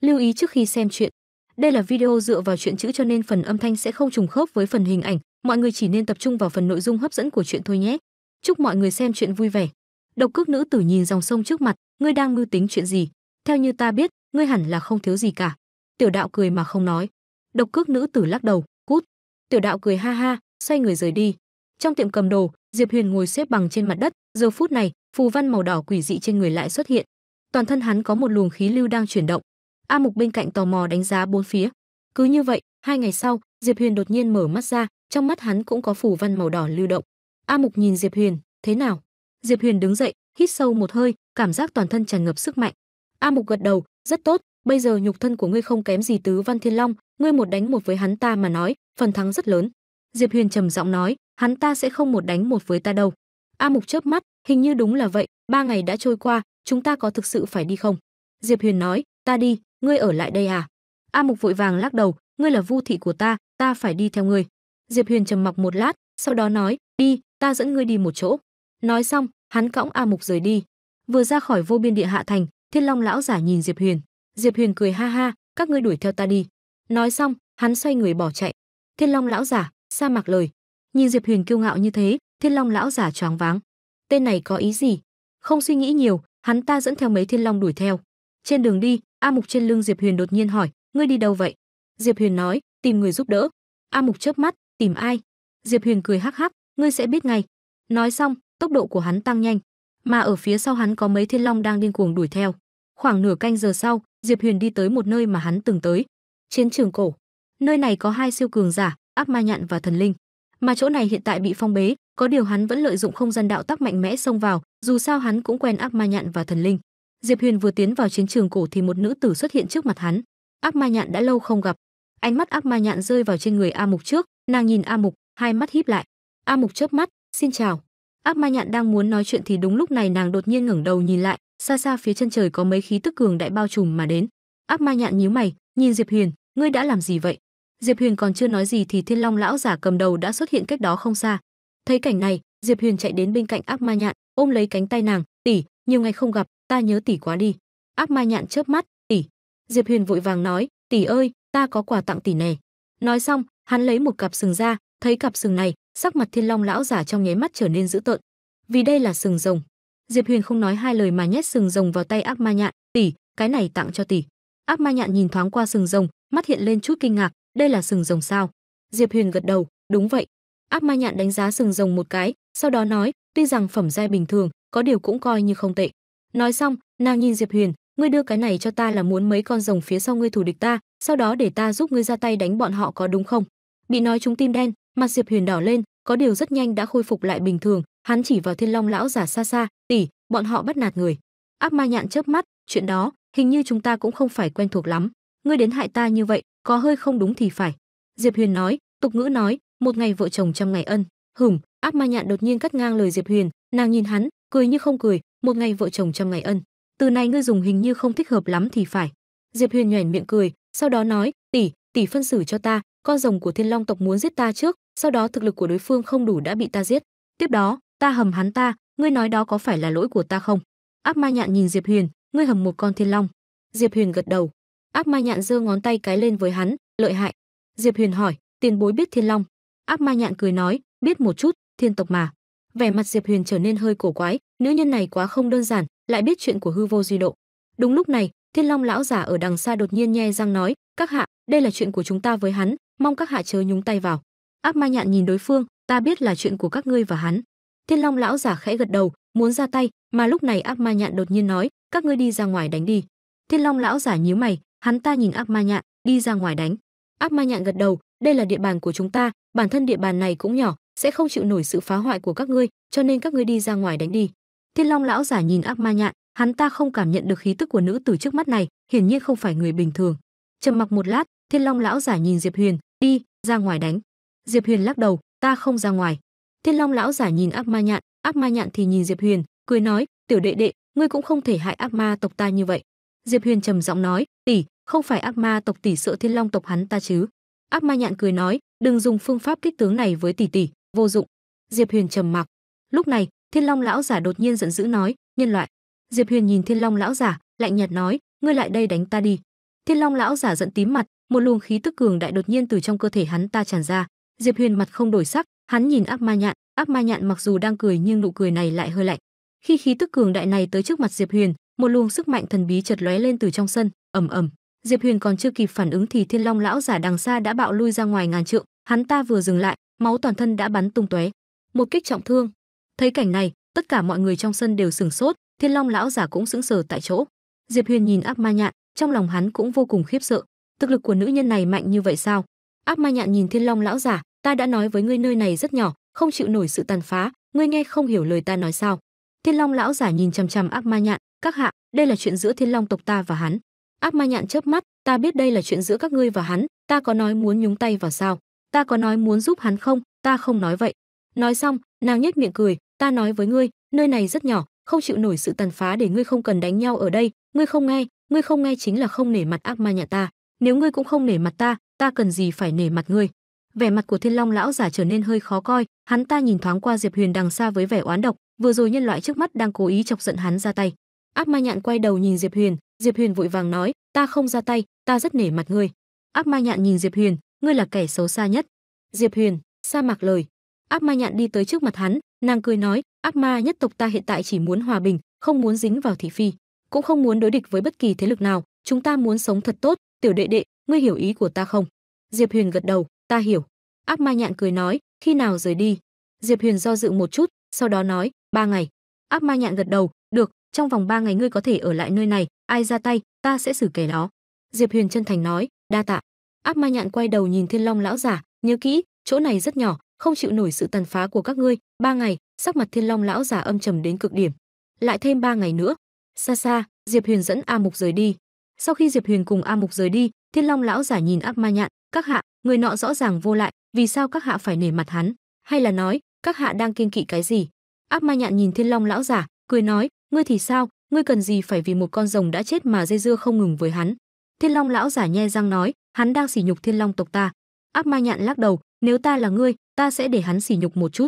Lưu ý trước khi xem chuyện. Đây là video dựa vào chuyện chữ cho nên phần âm thanh sẽ không trùng khớp với phần hình ảnh, mọi người chỉ nên tập trung vào phần nội dung hấp dẫn của chuyện thôi nhé. Chúc mọi người xem chuyện vui vẻ. Độc cước nữ tử nhìn dòng sông trước mặt, ngươi đang mưu tính chuyện gì? Theo như ta biết, ngươi hẳn là không thiếu gì cả. Tiểu đạo cười mà không nói. Độc cước nữ tử lắc đầu, cút. Tiểu đạo cười ha ha, xoay người rời đi. Trong tiệm cầm đồ, Diệp Huyền ngồi xếp bằng trên mặt đất, giờ phút này, phù văn màu đỏ quỷ dị trên người lại xuất hiện. Toàn thân hắn có một luồng khí lưu đang chuyển động, A Mục bên cạnh tò mò đánh giá bốn phía. Cứ như vậy, hai ngày sau, Diệp Huyền đột nhiên mở mắt ra, trong mắt hắn cũng có phủ văn màu đỏ lưu động. A Mục nhìn Diệp Huyền, "Thế nào?" Diệp Huyền đứng dậy, hít sâu một hơi, cảm giác toàn thân tràn ngập sức mạnh. A Mục gật đầu, "Rất tốt, bây giờ nhục thân của ngươi không kém gì Tứ Văn Thiên Long, ngươi một đánh một với hắn ta mà nói, phần thắng rất lớn." Diệp Huyền trầm giọng nói, "Hắn ta sẽ không một đánh một với ta đâu." A Mục chớp mắt, hình như đúng là vậy, ba ngày đã trôi qua, chúng ta có thực sự phải đi không? Diệp Huyền nói, ta đi, ngươi ở lại đây à? A Mục vội vàng lắc đầu, ngươi là vu thị của ta, ta phải đi theo ngươi. Diệp Huyền trầm mặc một lát, sau đó nói, đi, ta dẫn ngươi đi một chỗ. Nói xong, hắn cõng A Mục rời đi. Vừa ra khỏi vô biên địa hạ thành, Thiên Long lão giả nhìn Diệp Huyền. Diệp Huyền cười ha ha, các ngươi đuổi theo ta đi. Nói xong, hắn xoay người bỏ chạy. Thiên Long lão giả, sa mạc lời. Nhìn Diệp Huyền kiêu ngạo như thế, Thiên Long lão giả choáng váng. Tên này có ý gì? Không suy nghĩ nhiều, hắn ta dẫn theo mấy Thiên Long đuổi theo. Trên đường đi, A Mục trên lưng Diệp Huyền đột nhiên hỏi, ngươi đi đâu vậy? Diệp Huyền nói, tìm người giúp đỡ. A Mục chớp mắt, tìm ai? Diệp Huyền cười hắc hắc, ngươi sẽ biết ngay. Nói xong, tốc độ của hắn tăng nhanh, mà ở phía sau hắn có mấy thiên long đang điên cuồng đuổi theo. Khoảng nửa canh giờ sau, Diệp Huyền đi tới một nơi mà hắn từng tới, chiến trường cổ. Nơi này có hai siêu cường giả, ác ma nhạn và thần linh, mà chỗ này hiện tại bị phong bế, có điều hắn vẫn lợi dụng không gian đạo tắc mạnh mẽ xông vào, dù sao hắn cũng quen ác ma nhạn và thần linh. Diệp Huyền vừa tiến vào chiến trường cổ thì một nữ tử xuất hiện trước mặt hắn. Ác Ma Nhạn đã lâu không gặp. Ánh mắt Ác Ma Nhạn rơi vào trên người A Mục trước, nàng nhìn A Mục, hai mắt híp lại. A Mục chớp mắt, "Xin chào." Ác Ma Nhạn đang muốn nói chuyện thì đúng lúc này nàng đột nhiên ngẩng đầu nhìn lại, xa xa phía chân trời có mấy khí tức cường đại bao trùm mà đến. Ác Ma Nhạn nhíu mày, nhìn Diệp Huyền, "Ngươi đã làm gì vậy?" Diệp Huyền còn chưa nói gì thì Thiên Long lão giả cầm đầu đã xuất hiện cách đó không xa. Thấy cảnh này, Diệp Huyền chạy đến bên cạnh Ác Ma Nhạn, ôm lấy cánh tay nàng, "Tỷ, nhiều ngày không gặp, ta nhớ tỷ quá đi. Ác Mai Nhạn chớp mắt, tỷ. Diệp Huyền vội vàng nói, tỷ ơi, ta có quà tặng tỷ nè. Nói xong, hắn lấy một cặp sừng ra, thấy cặp sừng này, sắc mặt Thiên Long lão giả trong nháy mắt trở nên dữ tợn. Vì đây là sừng rồng. Diệp Huyền không nói hai lời mà nhét sừng rồng vào tay Ác Ma Nhạn, "Tỷ, cái này tặng cho tỷ." Ác Ma Nhạn nhìn thoáng qua sừng rồng, mắt hiện lên chút kinh ngạc, "Đây là sừng rồng sao?" Diệp Huyền gật đầu, "Đúng vậy." Ác Ma Nhạn đánh giá sừng rồng một cái, sau đó nói, "Tuy rằng phẩm giai bình thường, có điều cũng coi như không tệ. Nói xong, nàng nhìn Diệp Huyền, ngươi đưa cái này cho ta là muốn mấy con rồng phía sau ngươi thủ địch ta, sau đó để ta giúp ngươi ra tay đánh bọn họ có đúng không? Bị nói chúng tim đen, mặt Diệp Huyền đỏ lên, có điều rất nhanh đã khôi phục lại bình thường, hắn chỉ vào Thiên Long lão giả xa xa, "Tỷ, bọn họ bắt nạt người." Áp ma nhạn chớp mắt, "Chuyện đó, hình như chúng ta cũng không phải quen thuộc lắm, ngươi đến hại ta như vậy, có hơi không đúng thì phải." Diệp Huyền nói, tục ngữ nói, một ngày vợ chồng trăm ngày ân. Hửm, Áp ma nhạn đột nhiên cắt ngang lời Diệp Huyền, nàng nhìn hắn, cười như không cười một ngày vợ chồng trăm ngày ân từ này ngươi dùng hình như không thích hợp lắm thì phải diệp huyền nhoẻn miệng cười sau đó nói tỷ tỷ phân xử cho ta con rồng của thiên long tộc muốn giết ta trước sau đó thực lực của đối phương không đủ đã bị ta giết tiếp đó ta hầm hắn ta ngươi nói đó có phải là lỗi của ta không ác ma nhạn nhìn diệp huyền ngươi hầm một con thiên long diệp huyền gật đầu ác ma nhạn giơ ngón tay cái lên với hắn lợi hại diệp huyền hỏi tiền bối biết thiên long ác ma nhạn cười nói biết một chút thiên tộc mà vẻ mặt diệp huyền trở nên hơi cổ quái nữ nhân này quá không đơn giản lại biết chuyện của hư vô duy độ đúng lúc này thiên long lão giả ở đằng xa đột nhiên nhe răng nói các hạ đây là chuyện của chúng ta với hắn mong các hạ chớ nhúng tay vào ác ma nhạn nhìn đối phương ta biết là chuyện của các ngươi và hắn thiên long lão giả khẽ gật đầu muốn ra tay mà lúc này ác ma nhạn đột nhiên nói các ngươi đi ra ngoài đánh đi thiên long lão giả nhíu mày hắn ta nhìn ác ma nhạn đi ra ngoài đánh ác ma nhạn gật đầu đây là địa bàn của chúng ta bản thân địa bàn này cũng nhỏ sẽ không chịu nổi sự phá hoại của các ngươi cho nên các ngươi đi ra ngoài đánh đi thiên long lão giả nhìn ác ma nhạn hắn ta không cảm nhận được khí tức của nữ tử trước mắt này hiển nhiên không phải người bình thường trầm mặc một lát thiên long lão giả nhìn diệp huyền đi ra ngoài đánh diệp huyền lắc đầu ta không ra ngoài thiên long lão giả nhìn ác ma nhạn ác ma nhạn thì nhìn diệp huyền cười nói tiểu đệ đệ ngươi cũng không thể hại ác ma tộc ta như vậy diệp huyền trầm giọng nói tỷ không phải ác ma tộc tỷ sợ thiên long tộc hắn ta chứ ác ma nhạn cười nói đừng dùng phương pháp kích tướng này với tỷ tỷ vô dụng diệp huyền trầm mặc lúc này thiên long lão giả đột nhiên giận dữ nói nhân loại diệp huyền nhìn thiên long lão giả lạnh nhạt nói ngươi lại đây đánh ta đi thiên long lão giả giận tím mặt một luồng khí tức cường đại đột nhiên từ trong cơ thể hắn ta tràn ra diệp huyền mặt không đổi sắc hắn nhìn ác ma nhạn ác ma nhạn mặc dù đang cười nhưng nụ cười này lại hơi lạnh khi khí tức cường đại này tới trước mặt diệp huyền một luồng sức mạnh thần bí chợt lóe lên từ trong sân ầm ầm diệp huyền còn chưa kịp phản ứng thì thiên long lão giả đằng xa đã bạo lui ra ngoài ngàn trượng hắn ta vừa dừng lại máu toàn thân đã bắn tung tóe một kích trọng thương thấy cảnh này tất cả mọi người trong sân đều sửng sốt thiên long lão già cũng sững sờ tại chỗ diệp huyền nhìn áp ma nhạn trong lòng hắn cũng vô cùng khiếp sợ thực lực của nữ nhân này mạnh như vậy sao áp ma nhạn nhìn thiên long lão giả ta đã nói với ngươi nơi này rất nhỏ không chịu nổi sự tàn phá ngươi nghe không hiểu lời ta nói sao thiên long lão giả nhìn chằm chằm áp ma nhạn các hạ đây là chuyện giữa thiên long tộc ta và hắn áp ma nhạn chớp mắt ta biết đây là chuyện giữa các ngươi và hắn ta có nói muốn nhúng tay vào sao ta có nói muốn giúp hắn không ta không nói vậy nói xong nàng nhếch miệng cười ta nói với ngươi nơi này rất nhỏ không chịu nổi sự tàn phá để ngươi không cần đánh nhau ở đây ngươi không nghe ngươi không nghe chính là không nể mặt ác ma nhà ta nếu ngươi cũng không nể mặt ta ta cần gì phải nể mặt ngươi vẻ mặt của thiên long lão giả trở nên hơi khó coi hắn ta nhìn thoáng qua diệp huyền đằng xa với vẻ oán độc vừa rồi nhân loại trước mắt đang cố ý chọc giận hắn ra tay ác ma nhạn quay đầu nhìn diệp huyền diệp huyền vội vàng nói ta không ra tay ta rất nể mặt ngươi ác ma nhạn nhìn diệp huyền ngươi là kẻ xấu xa nhất. Diệp Huyền, sa mạc lời. Ác ma nhạn đi tới trước mặt hắn, nàng cười nói, ác ma nhất tộc ta hiện tại chỉ muốn hòa bình, không muốn dính vào thị phi, cũng không muốn đối địch với bất kỳ thế lực nào, chúng ta muốn sống thật tốt, tiểu đệ đệ, ngươi hiểu ý của ta không? Diệp Huyền gật đầu, ta hiểu. Ác ma nhạn cười nói, khi nào rời đi? Diệp Huyền do dự một chút, sau đó nói, ba ngày. Ác ma nhạn gật đầu, được, trong vòng ba ngày ngươi có thể ở lại nơi này, ai ra tay, ta sẽ xử kẻ đó. Diệp Huyền chân thành nói, đa tạ. Áp ma nhạn quay đầu nhìn thiên long lão giả nhớ kỹ chỗ này rất nhỏ không chịu nổi sự tàn phá của các ngươi ba ngày sắc mặt thiên long lão giả âm trầm đến cực điểm lại thêm ba ngày nữa xa xa diệp huyền dẫn a mục rời đi sau khi diệp huyền cùng a mục rời đi thiên long lão giả nhìn Áp ma nhạn các hạ người nọ rõ ràng vô lại vì sao các hạ phải nể mặt hắn hay là nói các hạ đang kiên kỵ cái gì Áp ma nhạn nhìn thiên long lão giả cười nói ngươi thì sao ngươi cần gì phải vì một con rồng đã chết mà dây dưa không ngừng với hắn thiên long lão giả nhe răng nói hắn đang sỉ nhục Thiên Long tộc ta. Ác Ma Nhạn lắc đầu, nếu ta là ngươi, ta sẽ để hắn sỉ nhục một chút.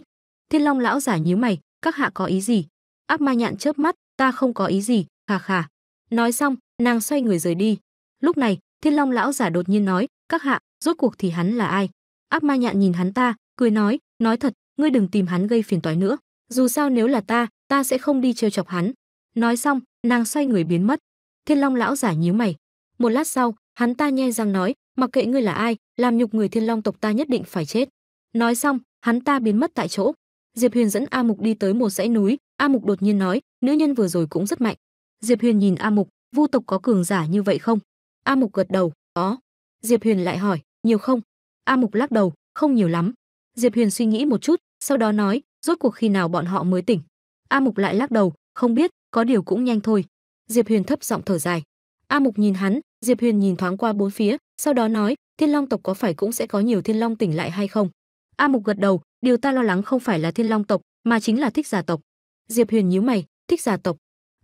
Thiên Long lão giả nhíu mày, các hạ có ý gì? Ác Ma Nhạn chớp mắt, ta không có ý gì, khà khà. Nói xong, nàng xoay người rời đi. Lúc này, Thiên Long lão giả đột nhiên nói, các hạ, rốt cuộc thì hắn là ai? Ác Ma Nhạn nhìn hắn ta, cười nói, nói thật, ngươi đừng tìm hắn gây phiền toái nữa. Dù sao nếu là ta, ta sẽ không đi trêu chọc hắn. Nói xong, nàng xoay người biến mất. Thiên Long lão giả nhíu mày. Một lát sau, hắn ta nhe răng nói, mặc kệ ngươi là ai làm nhục người thiên long tộc ta nhất định phải chết nói xong hắn ta biến mất tại chỗ diệp huyền dẫn a mục đi tới một dãy núi a mục đột nhiên nói nữ nhân vừa rồi cũng rất mạnh diệp huyền nhìn a mục vu tộc có cường giả như vậy không a mục gật đầu có diệp huyền lại hỏi nhiều không a mục lắc đầu không nhiều lắm diệp huyền suy nghĩ một chút sau đó nói rốt cuộc khi nào bọn họ mới tỉnh a mục lại lắc đầu không biết có điều cũng nhanh thôi diệp huyền thấp giọng thở dài a mục nhìn hắn diệp huyền nhìn thoáng qua bốn phía sau đó nói thiên long tộc có phải cũng sẽ có nhiều thiên long tỉnh lại hay không a mục gật đầu điều ta lo lắng không phải là thiên long tộc mà chính là thích giả tộc diệp huyền nhíu mày thích giả tộc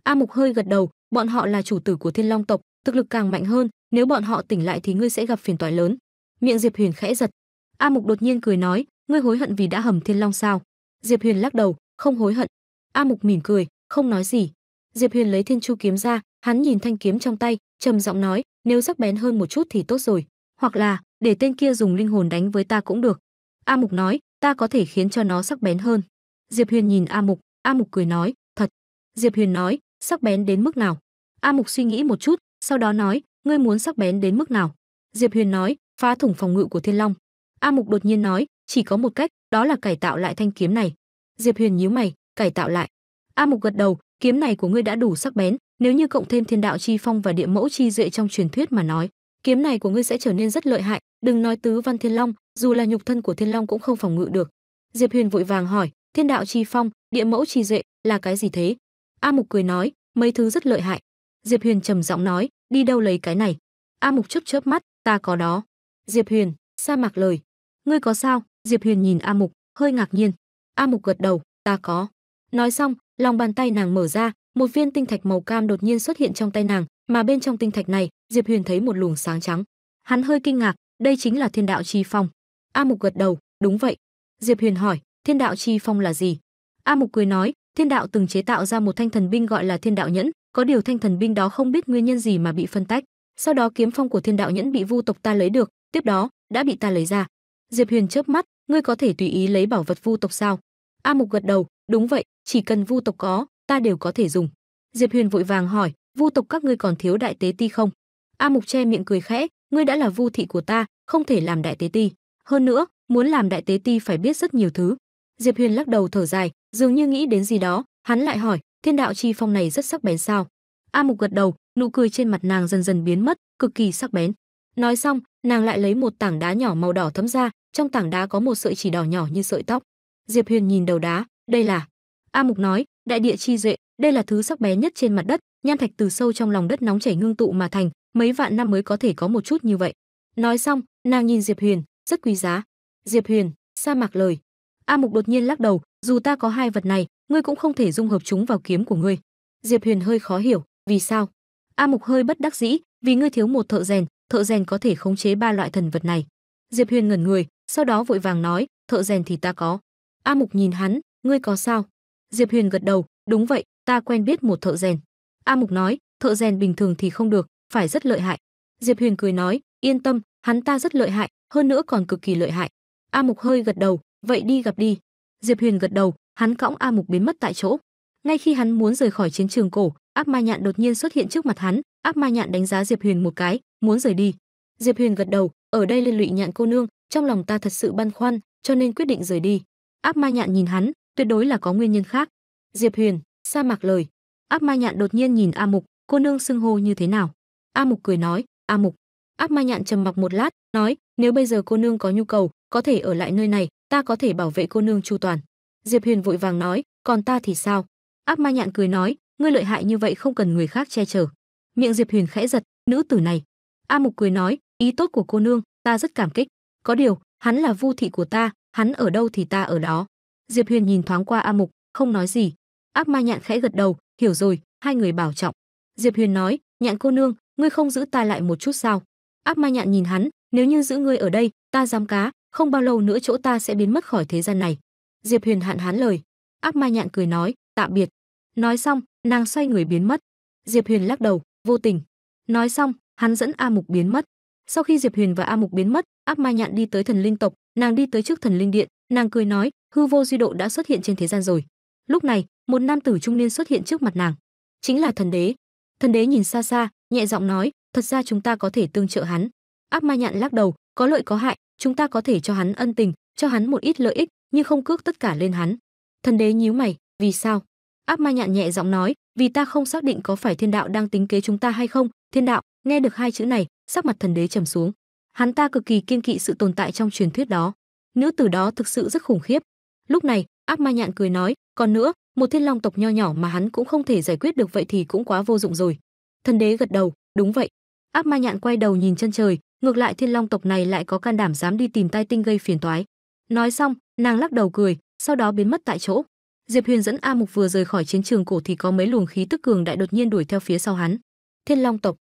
a mục hơi gật đầu bọn họ là chủ tử của thiên long tộc thực lực càng mạnh hơn nếu bọn họ tỉnh lại thì ngươi sẽ gặp phiền toái lớn miệng diệp huyền khẽ giật a mục đột nhiên cười nói ngươi hối hận vì đã hầm thiên long sao diệp huyền lắc đầu không hối hận a mục mỉm cười không nói gì diệp huyền lấy thiên chu kiếm ra hắn nhìn thanh kiếm trong tay trầm giọng nói nếu sắc bén hơn một chút thì tốt rồi hoặc là để tên kia dùng linh hồn đánh với ta cũng được a mục nói ta có thể khiến cho nó sắc bén hơn diệp huyền nhìn a mục a mục cười nói thật diệp huyền nói sắc bén đến mức nào a mục suy nghĩ một chút sau đó nói ngươi muốn sắc bén đến mức nào diệp huyền nói phá thủng phòng ngự của thiên long a mục đột nhiên nói chỉ có một cách đó là cải tạo lại thanh kiếm này diệp huyền nhíu mày cải tạo lại a mục gật đầu kiếm này của ngươi đã đủ sắc bén nếu như cộng thêm thiên đạo chi phong và địa mẫu chi duệ trong truyền thuyết mà nói, kiếm này của ngươi sẽ trở nên rất lợi hại, đừng nói tứ văn thiên long, dù là nhục thân của thiên long cũng không phòng ngự được. Diệp Huyền vội vàng hỏi, thiên đạo chi phong, địa mẫu chi duệ là cái gì thế? A Mục cười nói, mấy thứ rất lợi hại. Diệp Huyền trầm giọng nói, đi đâu lấy cái này? A Mục chớp chớp mắt, ta có đó. Diệp Huyền, sa mạc lời, ngươi có sao? Diệp Huyền nhìn A Mục, hơi ngạc nhiên. A Mục gật đầu, ta có. Nói xong, lòng bàn tay nàng mở ra, một viên tinh thạch màu cam đột nhiên xuất hiện trong tay nàng, mà bên trong tinh thạch này, Diệp Huyền thấy một luồng sáng trắng. Hắn hơi kinh ngạc, đây chính là Thiên Đạo Chi Phong. A Mục gật đầu, đúng vậy. Diệp Huyền hỏi, Thiên Đạo Chi Phong là gì? A Mục cười nói, Thiên Đạo từng chế tạo ra một thanh thần binh gọi là Thiên Đạo Nhẫn, có điều thanh thần binh đó không biết nguyên nhân gì mà bị phân tách. Sau đó kiếm phong của Thiên Đạo Nhẫn bị Vu tộc ta lấy được, tiếp đó đã bị ta lấy ra. Diệp Huyền chớp mắt, ngươi có thể tùy ý lấy bảo vật Vu tộc sao? A Mục gật đầu, đúng vậy, chỉ cần Vu tộc có, ta đều có thể dùng diệp huyền vội vàng hỏi vu tộc các ngươi còn thiếu đại tế ti không a mục che miệng cười khẽ ngươi đã là vu thị của ta không thể làm đại tế ti hơn nữa muốn làm đại tế ti phải biết rất nhiều thứ diệp huyền lắc đầu thở dài dường như nghĩ đến gì đó hắn lại hỏi thiên đạo chi phong này rất sắc bén sao a mục gật đầu nụ cười trên mặt nàng dần dần biến mất cực kỳ sắc bén nói xong nàng lại lấy một tảng đá nhỏ màu đỏ thấm ra trong tảng đá có một sợi chỉ đỏ nhỏ như sợi tóc diệp huyền nhìn đầu đá đây là a mục nói đại địa chi duệ đây là thứ sắc bé nhất trên mặt đất nham thạch từ sâu trong lòng đất nóng chảy ngưng tụ mà thành mấy vạn năm mới có thể có một chút như vậy nói xong nàng nhìn diệp huyền rất quý giá diệp huyền sa mạc lời a mục đột nhiên lắc đầu dù ta có hai vật này ngươi cũng không thể dung hợp chúng vào kiếm của ngươi diệp huyền hơi khó hiểu vì sao a mục hơi bất đắc dĩ vì ngươi thiếu một thợ rèn thợ rèn có thể khống chế ba loại thần vật này diệp huyền ngẩn người sau đó vội vàng nói thợ rèn thì ta có a mục nhìn hắn ngươi có sao Diệp Huyền gật đầu, đúng vậy, ta quen biết một thợ rèn. A Mục nói, thợ rèn bình thường thì không được, phải rất lợi hại. Diệp Huyền cười nói, yên tâm, hắn ta rất lợi hại, hơn nữa còn cực kỳ lợi hại. A Mục hơi gật đầu, vậy đi gặp đi. Diệp Huyền gật đầu, hắn cõng A Mục biến mất tại chỗ. Ngay khi hắn muốn rời khỏi chiến trường cổ, Áp Ma Nhạn đột nhiên xuất hiện trước mặt hắn, Áp Ma Nhạn đánh giá Diệp Huyền một cái, muốn rời đi. Diệp Huyền gật đầu, ở đây liên lụy Nhạn cô nương, trong lòng ta thật sự băn khoăn, cho nên quyết định rời đi. Áp Ma Nhạn nhìn hắn, tuyệt đối là có nguyên nhân khác. Diệp Huyền, sa mạc lời. Áp Ma Nhạn đột nhiên nhìn A Mục, cô nương xưng hô như thế nào? A Mục cười nói, A Mục. Áp Ma Nhạn trầm mặc một lát, nói, nếu bây giờ cô nương có nhu cầu, có thể ở lại nơi này, ta có thể bảo vệ cô nương chu toàn. Diệp Huyền vội vàng nói, còn ta thì sao? Áp Ma Nhạn cười nói, ngươi lợi hại như vậy không cần người khác che chở. Miệng Diệp Huyền khẽ giật, nữ tử này. A Mục cười nói, ý tốt của cô nương, ta rất cảm kích. Có điều, hắn là vu thị của ta, hắn ở đâu thì ta ở đó. Diệp Huyền nhìn thoáng qua A Mục, không nói gì. Ác Ma Nhạn khẽ gật đầu, hiểu rồi, hai người bảo trọng. Diệp Huyền nói, "Nhạn cô nương, ngươi không giữ ta lại một chút sao?" Ác Ma Nhạn nhìn hắn, "Nếu như giữ ngươi ở đây, ta dám cá, không bao lâu nữa chỗ ta sẽ biến mất khỏi thế gian này." Diệp Huyền hạn hắn lời. Ác Ma Nhạn cười nói, "Tạm biệt." Nói xong, nàng xoay người biến mất. Diệp Huyền lắc đầu, vô tình. Nói xong, hắn dẫn A Mục biến mất. Sau khi Diệp Huyền và A Mục biến mất, Áp Ma Nhạn đi tới Thần Linh tộc, nàng đi tới trước Thần Linh điện, nàng cười nói, hư vô duy độ đã xuất hiện trên thế gian rồi lúc này một nam tử trung niên xuất hiện trước mặt nàng chính là thần đế thần đế nhìn xa xa nhẹ giọng nói thật ra chúng ta có thể tương trợ hắn áp ma nhạn lắc đầu có lợi có hại chúng ta có thể cho hắn ân tình cho hắn một ít lợi ích nhưng không cước tất cả lên hắn thần đế nhíu mày vì sao áp ma nhạn nhẹ giọng nói vì ta không xác định có phải thiên đạo đang tính kế chúng ta hay không thiên đạo nghe được hai chữ này sắc mặt thần đế trầm xuống hắn ta cực kỳ kiên kỵ sự tồn tại trong truyền thuyết đó nữ tử đó thực sự rất khủng khiếp Lúc này, ác ma nhạn cười nói, còn nữa, một thiên long tộc nho nhỏ mà hắn cũng không thể giải quyết được vậy thì cũng quá vô dụng rồi. Thần đế gật đầu, đúng vậy. Ác ma nhạn quay đầu nhìn chân trời, ngược lại thiên long tộc này lại có can đảm dám đi tìm tai tinh gây phiền toái. Nói xong, nàng lắc đầu cười, sau đó biến mất tại chỗ. Diệp Huyền dẫn A Mục vừa rời khỏi chiến trường cổ thì có mấy luồng khí tức cường đại đột nhiên đuổi theo phía sau hắn. Thiên Long tộc.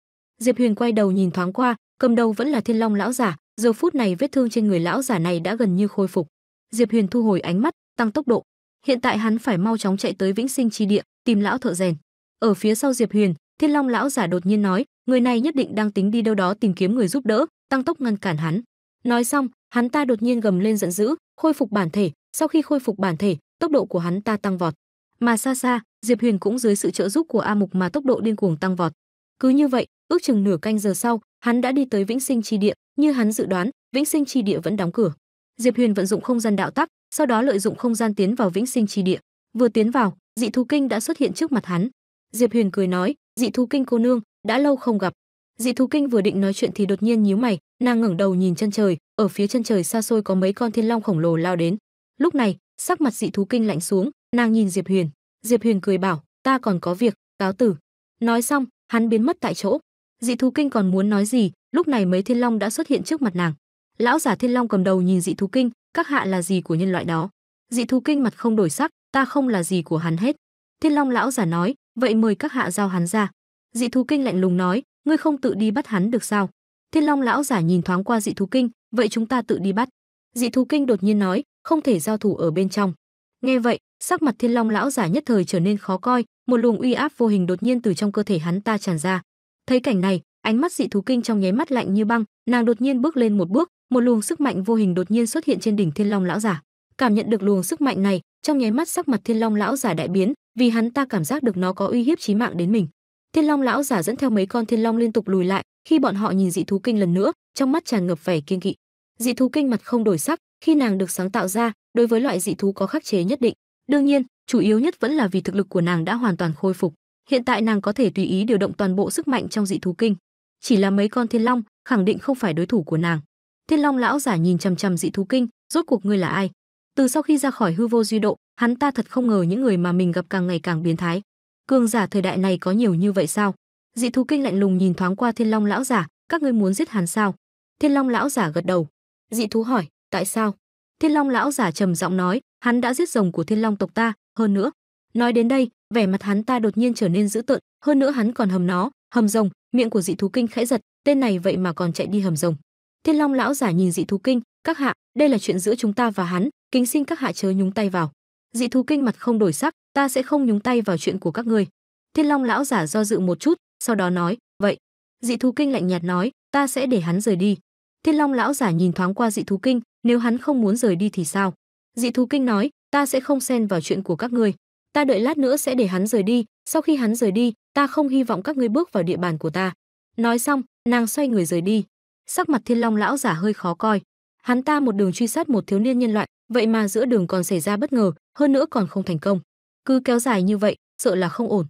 Diệp Huyền quay đầu nhìn thoáng qua, cầm đầu vẫn là Thiên Long lão giả, giờ phút này vết thương trên người lão giả này đã gần như khôi phục. Diệp Huyền thu hồi ánh mắt, tăng tốc độ. Hiện tại hắn phải mau chóng chạy tới Vĩnh Sinh chi địa, tìm lão thợ rèn. Ở phía sau Diệp Huyền, Thiên Long lão giả đột nhiên nói, người này nhất định đang tính đi đâu đó tìm kiếm người giúp đỡ, tăng tốc ngăn cản hắn. Nói xong, hắn ta đột nhiên gầm lên giận dữ, khôi phục bản thể, sau khi khôi phục bản thể, tốc độ của hắn ta tăng vọt. Mà xa xa, Diệp Huyền cũng dưới sự trợ giúp của A Mục mà tốc độ điên cuồng tăng vọt. Cứ như vậy, ước chừng nửa canh giờ sau, hắn đã đi tới Vĩnh Sinh chi địa, như hắn dự đoán, Vĩnh Sinh chi địa vẫn đóng cửa diệp huyền vận dụng không gian đạo tắc sau đó lợi dụng không gian tiến vào vĩnh sinh Chi địa vừa tiến vào dị thú kinh đã xuất hiện trước mặt hắn diệp huyền cười nói dị thú kinh cô nương đã lâu không gặp dị thú kinh vừa định nói chuyện thì đột nhiên nhíu mày nàng ngẩng đầu nhìn chân trời ở phía chân trời xa xôi có mấy con thiên long khổng lồ lao đến lúc này sắc mặt dị thú kinh lạnh xuống nàng nhìn diệp huyền diệp huyền cười bảo ta còn có việc cáo tử nói xong hắn biến mất tại chỗ dị thú kinh còn muốn nói gì lúc này mấy thiên long đã xuất hiện trước mặt nàng lão giả thiên long cầm đầu nhìn dị thú kinh các hạ là gì của nhân loại đó dị thú kinh mặt không đổi sắc ta không là gì của hắn hết thiên long lão giả nói vậy mời các hạ giao hắn ra dị thú kinh lạnh lùng nói ngươi không tự đi bắt hắn được sao thiên long lão giả nhìn thoáng qua dị thú kinh vậy chúng ta tự đi bắt dị thú kinh đột nhiên nói không thể giao thủ ở bên trong nghe vậy sắc mặt thiên long lão giả nhất thời trở nên khó coi một luồng uy áp vô hình đột nhiên từ trong cơ thể hắn ta tràn ra thấy cảnh này ánh mắt dị thú kinh trong nháy mắt lạnh như băng nàng đột nhiên bước lên một bước một luồng sức mạnh vô hình đột nhiên xuất hiện trên đỉnh Thiên Long lão giả. Cảm nhận được luồng sức mạnh này, trong nháy mắt sắc mặt Thiên Long lão giả đại biến, vì hắn ta cảm giác được nó có uy hiếp chí mạng đến mình. Thiên Long lão giả dẫn theo mấy con thiên long liên tục lùi lại, khi bọn họ nhìn dị thú kinh lần nữa, trong mắt tràn ngập vẻ kiên kỵ. Dị thú kinh mặt không đổi sắc, khi nàng được sáng tạo ra, đối với loại dị thú có khắc chế nhất định. Đương nhiên, chủ yếu nhất vẫn là vì thực lực của nàng đã hoàn toàn khôi phục. Hiện tại nàng có thể tùy ý điều động toàn bộ sức mạnh trong dị thú kinh. Chỉ là mấy con thiên long, khẳng định không phải đối thủ của nàng. Thiên Long lão giả nhìn chằm chằm dị thú kinh, rốt cuộc ngươi là ai? Từ sau khi ra khỏi hư vô duy độ, hắn ta thật không ngờ những người mà mình gặp càng ngày càng biến thái. Cường giả thời đại này có nhiều như vậy sao? Dị thú kinh lạnh lùng nhìn thoáng qua Thiên Long lão giả, các ngươi muốn giết hắn sao? Thiên Long lão giả gật đầu. Dị thú hỏi, tại sao? Thiên Long lão giả trầm giọng nói, hắn đã giết rồng của Thiên Long tộc ta, hơn nữa. Nói đến đây, vẻ mặt hắn ta đột nhiên trở nên dữ tợn, hơn nữa hắn còn hầm nó, hầm rồng, miệng của dị thú kinh khẽ giật, tên này vậy mà còn chạy đi hầm rồng. Thiên Long lão giả nhìn dị thú kinh, "Các hạ, đây là chuyện giữa chúng ta và hắn, kính xin các hạ chớ nhúng tay vào." Dị thú kinh mặt không đổi sắc, "Ta sẽ không nhúng tay vào chuyện của các ngươi." Thiên Long lão giả do dự một chút, sau đó nói, "Vậy." Dị thú kinh lạnh nhạt nói, "Ta sẽ để hắn rời đi." Thiên Long lão giả nhìn thoáng qua dị thú kinh, "Nếu hắn không muốn rời đi thì sao?" Dị thú kinh nói, "Ta sẽ không xen vào chuyện của các ngươi." ta đợi lát nữa sẽ để hắn rời đi, sau khi hắn rời đi, ta không hy vọng các ngươi bước vào địa bàn của ta." Nói xong, nàng xoay người rời đi sắc mặt thiên long lão giả hơi khó coi hắn ta một đường truy sát một thiếu niên nhân loại vậy mà giữa đường còn xảy ra bất ngờ hơn nữa còn không thành công cứ kéo dài như vậy sợ là không ổn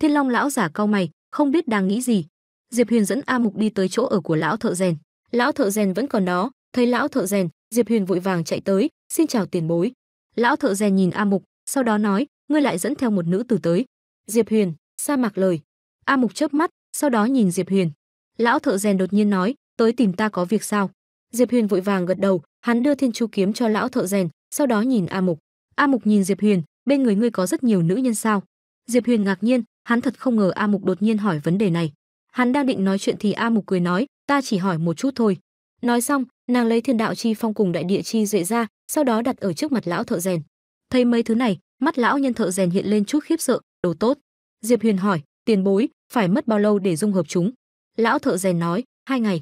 thiên long lão giả cau mày không biết đang nghĩ gì diệp huyền dẫn a mục đi tới chỗ ở của lão thợ rèn lão thợ rèn vẫn còn đó thấy lão thợ rèn diệp huyền vội vàng chạy tới xin chào tiền bối lão thợ rèn nhìn a mục sau đó nói ngươi lại dẫn theo một nữ tử tới diệp huyền sa mạc lời a mục chớp mắt sau đó nhìn diệp huyền lão thợ rèn đột nhiên nói tới tìm ta có việc sao diệp huyền vội vàng gật đầu hắn đưa thiên chu kiếm cho lão thợ rèn sau đó nhìn a mục a mục nhìn diệp huyền bên người ngươi có rất nhiều nữ nhân sao diệp huyền ngạc nhiên hắn thật không ngờ a mục đột nhiên hỏi vấn đề này hắn đang định nói chuyện thì a mục cười nói ta chỉ hỏi một chút thôi nói xong nàng lấy thiên đạo chi phong cùng đại địa chi duệ ra sau đó đặt ở trước mặt lão thợ rèn thấy mấy thứ này mắt lão nhân thợ rèn hiện lên chút khiếp sợ đồ tốt diệp huyền hỏi tiền bối phải mất bao lâu để dung hợp chúng lão thợ rèn nói hai ngày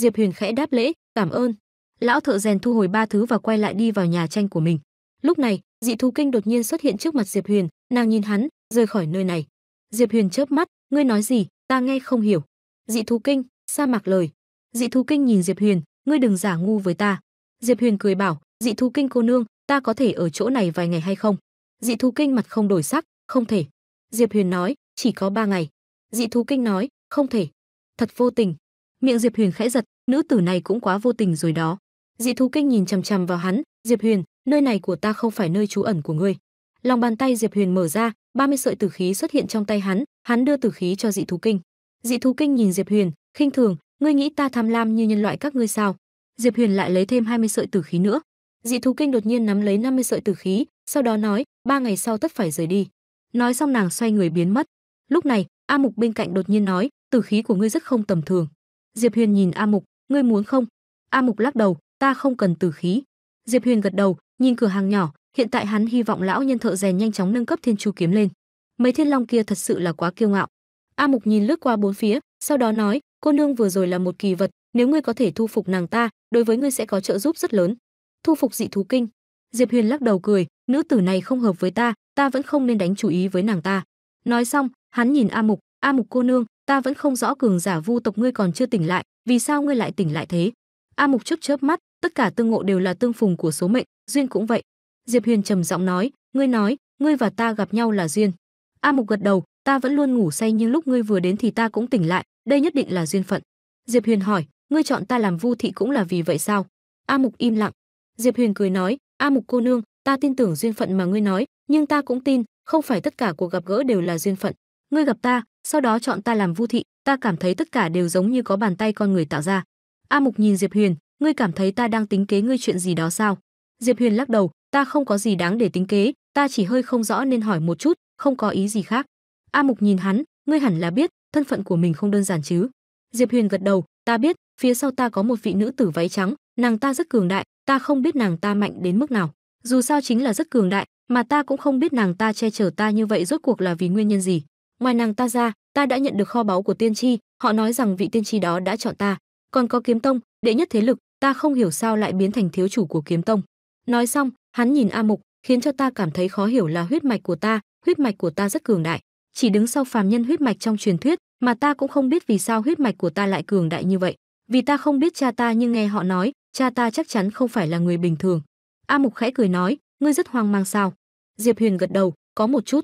Diệp Huyền khẽ đáp lễ, "Cảm ơn." Lão thợ rèn thu hồi ba thứ và quay lại đi vào nhà tranh của mình. Lúc này, dị thú kinh đột nhiên xuất hiện trước mặt Diệp Huyền, nàng nhìn hắn, rời khỏi nơi này. Diệp Huyền chớp mắt, "Ngươi nói gì? Ta nghe không hiểu." Dị thú kinh, sa mạc lời. Dị thú kinh nhìn Diệp Huyền, "Ngươi đừng giả ngu với ta." Diệp Huyền cười bảo, "Dị thú kinh cô nương, ta có thể ở chỗ này vài ngày hay không?" Dị thú kinh mặt không đổi sắc, "Không thể." Diệp Huyền nói, "Chỉ có ba ngày." Dị thú kinh nói, "Không thể." Thật vô tình, miệng diệp huyền khẽ giật nữ tử này cũng quá vô tình rồi đó dị thú kinh nhìn chằm chằm vào hắn diệp huyền nơi này của ta không phải nơi trú ẩn của ngươi lòng bàn tay diệp huyền mở ra 30 sợi tử khí xuất hiện trong tay hắn hắn đưa tử khí cho dị thú kinh dị thú kinh nhìn diệp huyền khinh thường ngươi nghĩ ta tham lam như nhân loại các ngươi sao diệp huyền lại lấy thêm 20 sợi tử khí nữa dị thú kinh đột nhiên nắm lấy 50 sợi tử khí sau đó nói ba ngày sau tất phải rời đi nói xong nàng xoay người biến mất lúc này a mục bên cạnh đột nhiên nói tử khí của ngươi rất không tầm thường Diệp Huyền nhìn A Mục, "Ngươi muốn không?" A Mục lắc đầu, "Ta không cần tử khí." Diệp Huyền gật đầu, nhìn cửa hàng nhỏ, hiện tại hắn hy vọng lão nhân thợ rèn nhanh chóng nâng cấp Thiên Chu kiếm lên. Mấy thiên long kia thật sự là quá kiêu ngạo. A Mục nhìn lướt qua bốn phía, sau đó nói, "Cô nương vừa rồi là một kỳ vật, nếu ngươi có thể thu phục nàng ta, đối với ngươi sẽ có trợ giúp rất lớn." Thu phục dị thú kinh. Diệp Huyền lắc đầu cười, "Nữ tử này không hợp với ta, ta vẫn không nên đánh chú ý với nàng ta." Nói xong, hắn nhìn A Mục, "A Mục cô nương, ta vẫn không rõ cường giả vu tộc ngươi còn chưa tỉnh lại vì sao ngươi lại tỉnh lại thế a mục chớp chớp mắt tất cả tương ngộ đều là tương phùng của số mệnh duyên cũng vậy diệp huyền trầm giọng nói ngươi nói ngươi và ta gặp nhau là duyên a mục gật đầu ta vẫn luôn ngủ say nhưng lúc ngươi vừa đến thì ta cũng tỉnh lại đây nhất định là duyên phận diệp huyền hỏi ngươi chọn ta làm vu thị cũng là vì vậy sao a mục im lặng diệp huyền cười nói a mục cô nương ta tin tưởng duyên phận mà ngươi nói nhưng ta cũng tin không phải tất cả cuộc gặp gỡ đều là duyên phận ngươi gặp ta sau đó chọn ta làm vu thị ta cảm thấy tất cả đều giống như có bàn tay con người tạo ra a mục nhìn diệp huyền ngươi cảm thấy ta đang tính kế ngươi chuyện gì đó sao diệp huyền lắc đầu ta không có gì đáng để tính kế ta chỉ hơi không rõ nên hỏi một chút không có ý gì khác a mục nhìn hắn ngươi hẳn là biết thân phận của mình không đơn giản chứ diệp huyền gật đầu ta biết phía sau ta có một vị nữ tử váy trắng nàng ta rất cường đại ta không biết nàng ta mạnh đến mức nào dù sao chính là rất cường đại mà ta cũng không biết nàng ta che chở ta như vậy rốt cuộc là vì nguyên nhân gì ngoài nàng ta ra ta đã nhận được kho báu của tiên tri họ nói rằng vị tiên tri đó đã chọn ta còn có kiếm tông đệ nhất thế lực ta không hiểu sao lại biến thành thiếu chủ của kiếm tông nói xong hắn nhìn a mục khiến cho ta cảm thấy khó hiểu là huyết mạch của ta huyết mạch của ta rất cường đại chỉ đứng sau phàm nhân huyết mạch trong truyền thuyết mà ta cũng không biết vì sao huyết mạch của ta lại cường đại như vậy vì ta không biết cha ta nhưng nghe họ nói cha ta chắc chắn không phải là người bình thường a mục khẽ cười nói ngươi rất hoang mang sao diệp huyền gật đầu có một chút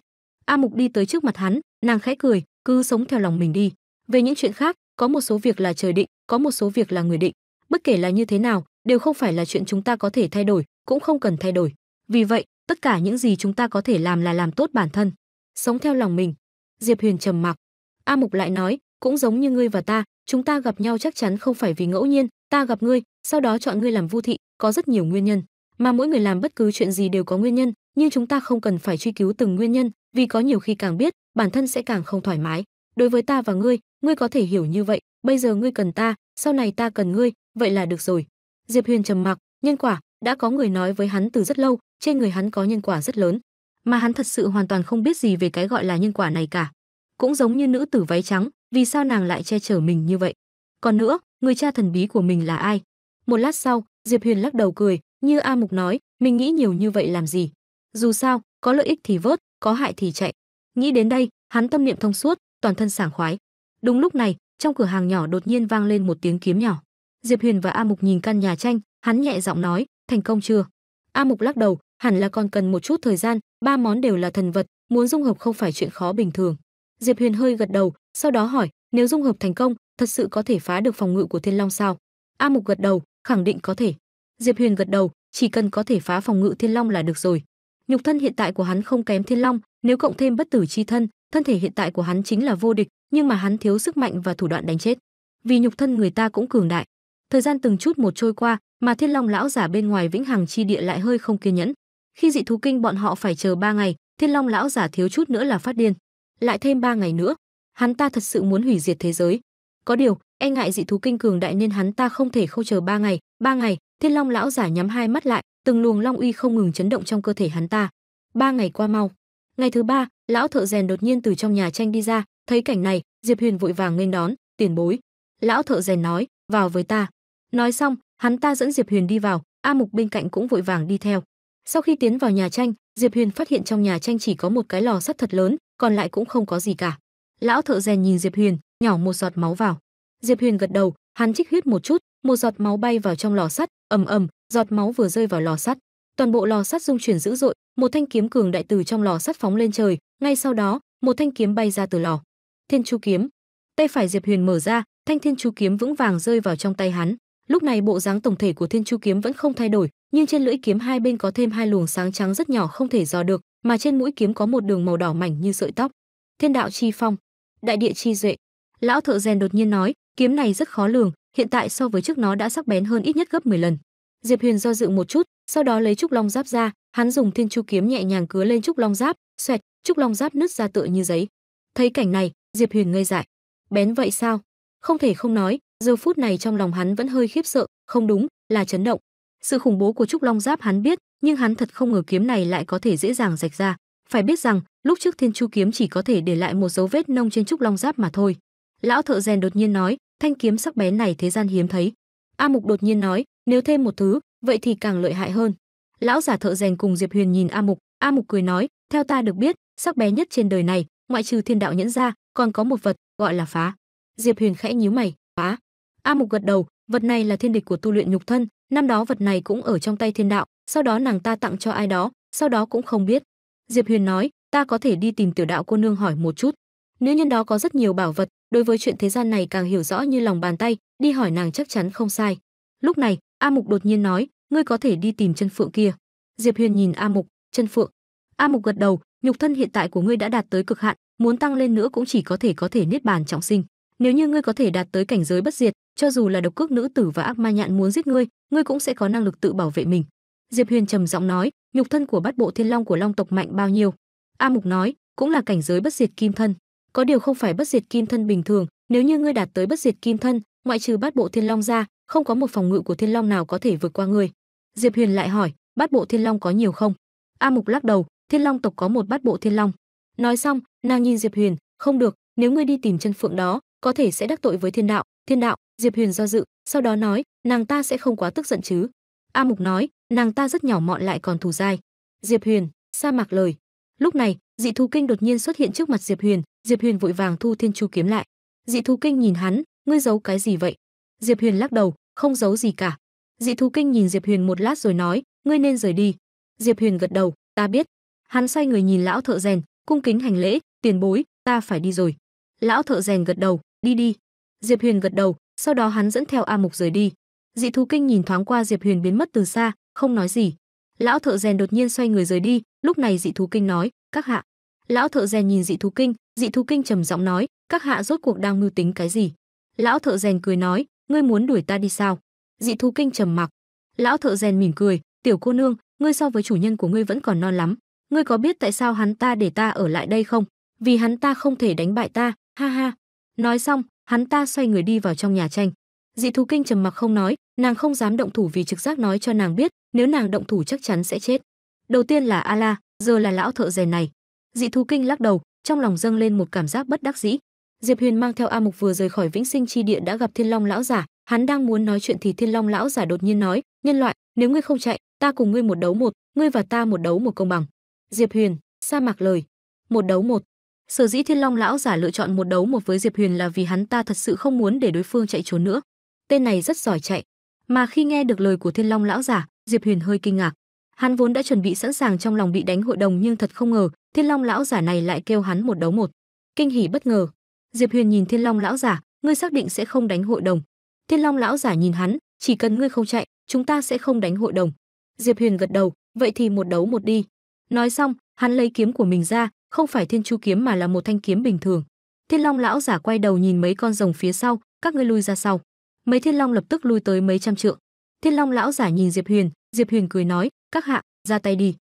a mục đi tới trước mặt hắn Nàng khẽ cười, cứ sống theo lòng mình đi. Về những chuyện khác, có một số việc là trời định, có một số việc là người định. Bất kể là như thế nào, đều không phải là chuyện chúng ta có thể thay đổi, cũng không cần thay đổi. Vì vậy, tất cả những gì chúng ta có thể làm là làm tốt bản thân, sống theo lòng mình. Diệp Huyền trầm mặc. A Mục lại nói, cũng giống như ngươi và ta, chúng ta gặp nhau chắc chắn không phải vì ngẫu nhiên, ta gặp ngươi, sau đó chọn ngươi làm Vu thị, có rất nhiều nguyên nhân, mà mỗi người làm bất cứ chuyện gì đều có nguyên nhân, nhưng chúng ta không cần phải truy cứu từng nguyên nhân vì có nhiều khi càng biết bản thân sẽ càng không thoải mái đối với ta và ngươi ngươi có thể hiểu như vậy bây giờ ngươi cần ta sau này ta cần ngươi vậy là được rồi diệp huyền trầm mặc nhân quả đã có người nói với hắn từ rất lâu trên người hắn có nhân quả rất lớn mà hắn thật sự hoàn toàn không biết gì về cái gọi là nhân quả này cả cũng giống như nữ tử váy trắng vì sao nàng lại che chở mình như vậy còn nữa người cha thần bí của mình là ai một lát sau diệp huyền lắc đầu cười như a mục nói mình nghĩ nhiều như vậy làm gì dù sao, có lợi ích thì vớt, có hại thì chạy. Nghĩ đến đây, hắn tâm niệm thông suốt, toàn thân sảng khoái. Đúng lúc này, trong cửa hàng nhỏ đột nhiên vang lên một tiếng kiếm nhỏ. Diệp Huyền và A Mục nhìn căn nhà tranh, hắn nhẹ giọng nói, "Thành công chưa?" A Mục lắc đầu, hẳn là còn cần một chút thời gian, ba món đều là thần vật, muốn dung hợp không phải chuyện khó bình thường. Diệp Huyền hơi gật đầu, sau đó hỏi, "Nếu dung hợp thành công, thật sự có thể phá được phòng ngự của Thiên Long sao?" A Mục gật đầu, khẳng định có thể. Diệp Huyền gật đầu, chỉ cần có thể phá phòng ngự Thiên Long là được rồi nhục thân hiện tại của hắn không kém thiên long nếu cộng thêm bất tử chi thân thân thể hiện tại của hắn chính là vô địch nhưng mà hắn thiếu sức mạnh và thủ đoạn đánh chết vì nhục thân người ta cũng cường đại thời gian từng chút một trôi qua mà thiên long lão giả bên ngoài vĩnh hằng chi địa lại hơi không kiên nhẫn khi dị thú kinh bọn họ phải chờ ba ngày thiên long lão giả thiếu chút nữa là phát điên lại thêm ba ngày nữa hắn ta thật sự muốn hủy diệt thế giới có điều e ngại dị thú kinh cường đại nên hắn ta không thể không chờ ba ngày ba ngày thiên long lão giả nhắm hai mắt lại từng luồng long uy không ngừng chấn động trong cơ thể hắn ta. Ba ngày qua mau. Ngày thứ ba, lão thợ rèn đột nhiên từ trong nhà tranh đi ra, thấy cảnh này, Diệp Huyền vội vàng nghênh đón, tiền bối. Lão thợ rèn nói, vào với ta. Nói xong, hắn ta dẫn Diệp Huyền đi vào, A Mục bên cạnh cũng vội vàng đi theo. Sau khi tiến vào nhà tranh, Diệp Huyền phát hiện trong nhà tranh chỉ có một cái lò sắt thật lớn, còn lại cũng không có gì cả. Lão thợ rèn nhìn Diệp Huyền, nhỏ một giọt máu vào. Diệp Huyền gật đầu, hắn trích huyết một chút một giọt máu bay vào trong lò sắt ầm ầm giọt máu vừa rơi vào lò sắt toàn bộ lò sắt rung chuyển dữ dội một thanh kiếm cường đại từ trong lò sắt phóng lên trời ngay sau đó một thanh kiếm bay ra từ lò thiên chu kiếm tay phải diệp huyền mở ra thanh thiên chu kiếm vững vàng rơi vào trong tay hắn lúc này bộ dáng tổng thể của thiên chu kiếm vẫn không thay đổi nhưng trên lưỡi kiếm hai bên có thêm hai luồng sáng trắng rất nhỏ không thể dò được mà trên mũi kiếm có một đường màu đỏ mảnh như sợi tóc thiên đạo chi phong đại địa chi duệ lão thợ rèn đột nhiên nói Kiếm này rất khó lường, hiện tại so với trước nó đã sắc bén hơn ít nhất gấp 10 lần. Diệp Huyền do dự một chút, sau đó lấy trúc long giáp ra, hắn dùng thiên chu kiếm nhẹ nhàng cứa lên trúc long giáp, xoẹt, trúc long giáp nứt ra tựa như giấy. Thấy cảnh này, Diệp Huyền ngây dại. Bén vậy sao? Không thể không nói, giờ phút này trong lòng hắn vẫn hơi khiếp sợ, không đúng, là chấn động. Sự khủng bố của trúc long giáp hắn biết, nhưng hắn thật không ngờ kiếm này lại có thể dễ dàng rạch ra. Phải biết rằng, lúc trước Thiên Chu kiếm chỉ có thể để lại một dấu vết nông trên trúc long giáp mà thôi. Lão thợ rèn đột nhiên nói, thanh kiếm sắc bén này thế gian hiếm thấy. A Mục đột nhiên nói, nếu thêm một thứ, vậy thì càng lợi hại hơn. Lão giả thợ rèn cùng Diệp Huyền nhìn A Mục, A Mục cười nói, theo ta được biết, sắc bén nhất trên đời này, ngoại trừ thiên đạo nhẫn ra, còn có một vật gọi là phá. Diệp Huyền khẽ nhíu mày, phá. A Mục gật đầu, vật này là thiên địch của tu luyện nhục thân, năm đó vật này cũng ở trong tay thiên đạo, sau đó nàng ta tặng cho ai đó, sau đó cũng không biết. Diệp Huyền nói, ta có thể đi tìm tiểu đạo cô nương hỏi một chút. Nữ nhân đó có rất nhiều bảo vật, đối với chuyện thế gian này càng hiểu rõ như lòng bàn tay, đi hỏi nàng chắc chắn không sai. Lúc này, A Mục đột nhiên nói, ngươi có thể đi tìm chân phượng kia. Diệp Huyền nhìn A Mục, chân phượng. A Mục gật đầu, nhục thân hiện tại của ngươi đã đạt tới cực hạn, muốn tăng lên nữa cũng chỉ có thể có thể niết bàn trọng sinh. Nếu như ngươi có thể đạt tới cảnh giới bất diệt, cho dù là độc cước nữ tử và ác ma nhạn muốn giết ngươi, ngươi cũng sẽ có năng lực tự bảo vệ mình. Diệp Huyền trầm giọng nói, nhục thân của bát bộ thiên long của long tộc mạnh bao nhiêu? A Mục nói, cũng là cảnh giới bất diệt kim thân có điều không phải bất diệt kim thân bình thường nếu như ngươi đạt tới bất diệt kim thân ngoại trừ bát bộ thiên long ra không có một phòng ngự của thiên long nào có thể vượt qua ngươi diệp huyền lại hỏi bát bộ thiên long có nhiều không a mục lắc đầu thiên long tộc có một bát bộ thiên long nói xong nàng nhìn diệp huyền không được nếu ngươi đi tìm chân phượng đó có thể sẽ đắc tội với thiên đạo thiên đạo diệp huyền do dự sau đó nói nàng ta sẽ không quá tức giận chứ a mục nói nàng ta rất nhỏ mọn lại còn thù dai diệp huyền sa mạc lời lúc này dị thú kinh đột nhiên xuất hiện trước mặt diệp huyền diệp huyền vội vàng thu thiên chu kiếm lại dị thú kinh nhìn hắn ngươi giấu cái gì vậy diệp huyền lắc đầu không giấu gì cả dị thú kinh nhìn diệp huyền một lát rồi nói ngươi nên rời đi diệp huyền gật đầu ta biết hắn xoay người nhìn lão thợ rèn cung kính hành lễ tiền bối ta phải đi rồi lão thợ rèn gật đầu đi đi diệp huyền gật đầu sau đó hắn dẫn theo a mục rời đi dị thú kinh nhìn thoáng qua diệp huyền biến mất từ xa không nói gì lão thợ rèn đột nhiên xoay người rời đi lúc này dị thú kinh nói các hạ lão thợ rèn nhìn dị thú kinh dị thú kinh trầm giọng nói các hạ rốt cuộc đang mưu tính cái gì lão thợ rèn cười nói ngươi muốn đuổi ta đi sao dị thú kinh trầm mặc lão thợ rèn mỉm cười tiểu cô nương ngươi so với chủ nhân của ngươi vẫn còn non lắm ngươi có biết tại sao hắn ta để ta ở lại đây không vì hắn ta không thể đánh bại ta ha ha nói xong hắn ta xoay người đi vào trong nhà tranh dị thú kinh trầm mặc không nói nàng không dám động thủ vì trực giác nói cho nàng biết nếu nàng động thủ chắc chắn sẽ chết đầu tiên là ala, giờ là lão thợ rèn này dị thú kinh lắc đầu trong lòng dâng lên một cảm giác bất đắc dĩ diệp huyền mang theo a mục vừa rời khỏi vĩnh sinh chi địa đã gặp thiên long lão giả hắn đang muốn nói chuyện thì thiên long lão giả đột nhiên nói nhân loại nếu ngươi không chạy ta cùng ngươi một đấu một ngươi và ta một đấu một công bằng diệp huyền sa mạc lời một đấu một sở dĩ thiên long lão giả lựa chọn một đấu một với diệp huyền là vì hắn ta thật sự không muốn để đối phương chạy trốn nữa tên này rất giỏi chạy mà khi nghe được lời của thiên long lão giả diệp huyền hơi kinh ngạc Hắn vốn đã chuẩn bị sẵn sàng trong lòng bị đánh hội đồng nhưng thật không ngờ, Thiên Long lão giả này lại kêu hắn một đấu một. Kinh hỉ bất ngờ. Diệp Huyền nhìn Thiên Long lão giả, ngươi xác định sẽ không đánh hội đồng. Thiên Long lão giả nhìn hắn, chỉ cần ngươi không chạy, chúng ta sẽ không đánh hội đồng. Diệp Huyền gật đầu, vậy thì một đấu một đi. Nói xong, hắn lấy kiếm của mình ra, không phải Thiên Chu kiếm mà là một thanh kiếm bình thường. Thiên Long lão giả quay đầu nhìn mấy con rồng phía sau, các ngươi lui ra sau. Mấy Thiên Long lập tức lui tới mấy trăm trượng. Thiên Long lão giả nhìn Diệp Huyền, Diệp Huyền cười nói, các hạ ra tay đi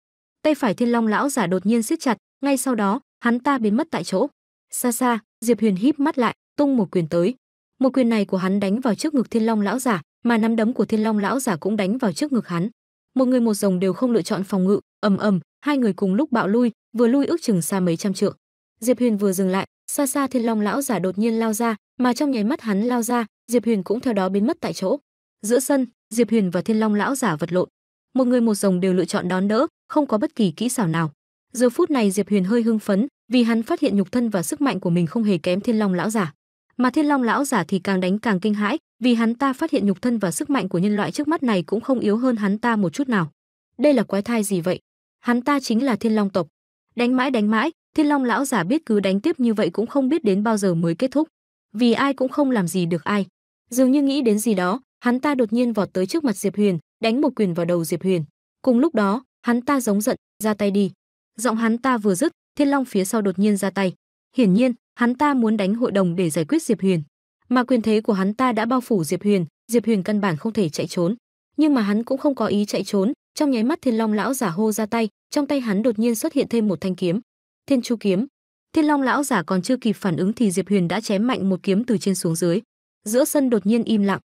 tay phải thiên long lão giả đột nhiên siết chặt ngay sau đó hắn ta biến mất tại chỗ xa xa diệp huyền híp mắt lại tung một quyền tới một quyền này của hắn đánh vào trước ngực thiên long lão giả mà nắm đấm của thiên long lão giả cũng đánh vào trước ngực hắn một người một rồng đều không lựa chọn phòng ngự ầm ầm hai người cùng lúc bạo lui vừa lui ước chừng xa mấy trăm trượng diệp huyền vừa dừng lại xa xa thiên long lão giả đột nhiên lao ra mà trong nháy mắt hắn lao ra diệp huyền cũng theo đó biến mất tại chỗ giữa sân diệp huyền và thiên long lão giả vật lộn một người một rồng đều lựa chọn đón đỡ, không có bất kỳ kỹ xảo nào. Giờ phút này Diệp Huyền hơi hưng phấn, vì hắn phát hiện nhục thân và sức mạnh của mình không hề kém Thiên Long lão giả. Mà Thiên Long lão giả thì càng đánh càng kinh hãi, vì hắn ta phát hiện nhục thân và sức mạnh của nhân loại trước mắt này cũng không yếu hơn hắn ta một chút nào. Đây là quái thai gì vậy? Hắn ta chính là Thiên Long tộc. Đánh mãi đánh mãi, Thiên Long lão giả biết cứ đánh tiếp như vậy cũng không biết đến bao giờ mới kết thúc, vì ai cũng không làm gì được ai. Dường như nghĩ đến gì đó, hắn ta đột nhiên vọt tới trước mặt Diệp Huyền, đánh một quyền vào đầu Diệp Huyền. Cùng lúc đó, hắn ta giống giận, ra tay đi. Giọng hắn ta vừa dứt, Thiên Long phía sau đột nhiên ra tay. Hiển nhiên, hắn ta muốn đánh hội đồng để giải quyết Diệp Huyền, mà quyền thế của hắn ta đã bao phủ Diệp Huyền, Diệp Huyền căn bản không thể chạy trốn. Nhưng mà hắn cũng không có ý chạy trốn, trong nháy mắt Thiên Long lão giả hô ra tay, trong tay hắn đột nhiên xuất hiện thêm một thanh kiếm, Thiên Chu kiếm. Thiên Long lão giả còn chưa kịp phản ứng thì Diệp Huyền đã chém mạnh một kiếm từ trên xuống dưới. Giữa sân đột nhiên im lặng.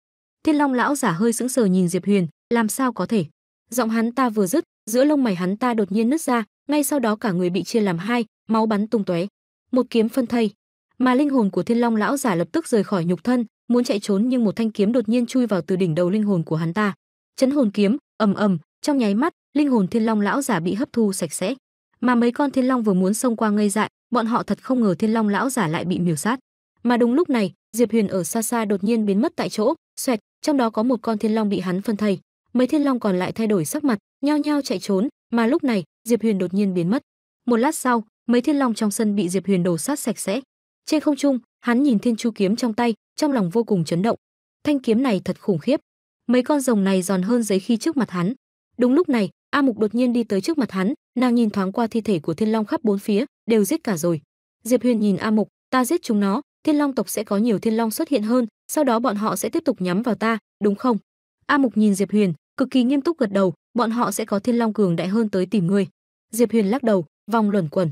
Thiên Long lão giả hơi sững sờ nhìn Diệp Huyền, làm sao có thể giọng hắn ta vừa dứt giữa lông mày hắn ta đột nhiên nứt ra ngay sau đó cả người bị chia làm hai máu bắn tung tóe một kiếm phân thây mà linh hồn của thiên long lão giả lập tức rời khỏi nhục thân muốn chạy trốn nhưng một thanh kiếm đột nhiên chui vào từ đỉnh đầu linh hồn của hắn ta chấn hồn kiếm ầm ầm trong nháy mắt linh hồn thiên long lão giả bị hấp thu sạch sẽ mà mấy con thiên long vừa muốn xông qua ngây dại bọn họ thật không ngờ thiên long lão giả lại bị miểu sát mà đúng lúc này diệp huyền ở xa xa đột nhiên biến mất tại chỗ xoẹt trong đó có một con thiên long bị hắn phân thây mấy thiên long còn lại thay đổi sắc mặt nhao nhao chạy trốn mà lúc này diệp huyền đột nhiên biến mất một lát sau mấy thiên long trong sân bị diệp huyền đổ sát sạch sẽ trên không trung hắn nhìn thiên chu kiếm trong tay trong lòng vô cùng chấn động thanh kiếm này thật khủng khiếp mấy con rồng này giòn hơn giấy khi trước mặt hắn đúng lúc này a mục đột nhiên đi tới trước mặt hắn nàng nhìn thoáng qua thi thể của thiên long khắp bốn phía đều giết cả rồi diệp huyền nhìn a mục ta giết chúng nó thiên long tộc sẽ có nhiều thiên long xuất hiện hơn sau đó bọn họ sẽ tiếp tục nhắm vào ta đúng không a mục nhìn diệp huyền cực kỳ nghiêm túc gật đầu bọn họ sẽ có thiên long cường đại hơn tới tìm ngươi diệp huyền lắc đầu vòng luẩn quẩn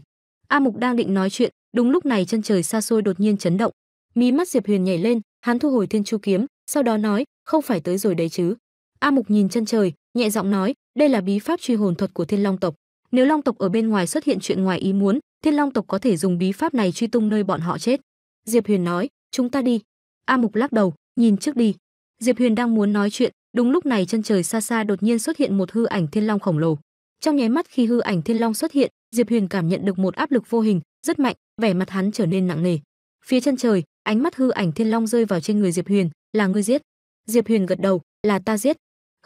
a mục đang định nói chuyện đúng lúc này chân trời xa xôi đột nhiên chấn động mí mắt diệp huyền nhảy lên hắn thu hồi thiên chu kiếm sau đó nói không phải tới rồi đấy chứ a mục nhìn chân trời nhẹ giọng nói đây là bí pháp truy hồn thuật của thiên long tộc nếu long tộc ở bên ngoài xuất hiện chuyện ngoài ý muốn thiên long tộc có thể dùng bí pháp này truy tung nơi bọn họ chết diệp huyền nói chúng ta đi a mục lắc đầu nhìn trước đi diệp huyền đang muốn nói chuyện Đúng lúc này chân trời xa xa đột nhiên xuất hiện một hư ảnh thiên long khổng lồ. Trong nháy mắt khi hư ảnh thiên long xuất hiện, Diệp Huyền cảm nhận được một áp lực vô hình, rất mạnh, vẻ mặt hắn trở nên nặng nề. Phía chân trời, ánh mắt hư ảnh thiên long rơi vào trên người Diệp Huyền, là ngươi giết. Diệp Huyền gật đầu, là ta giết.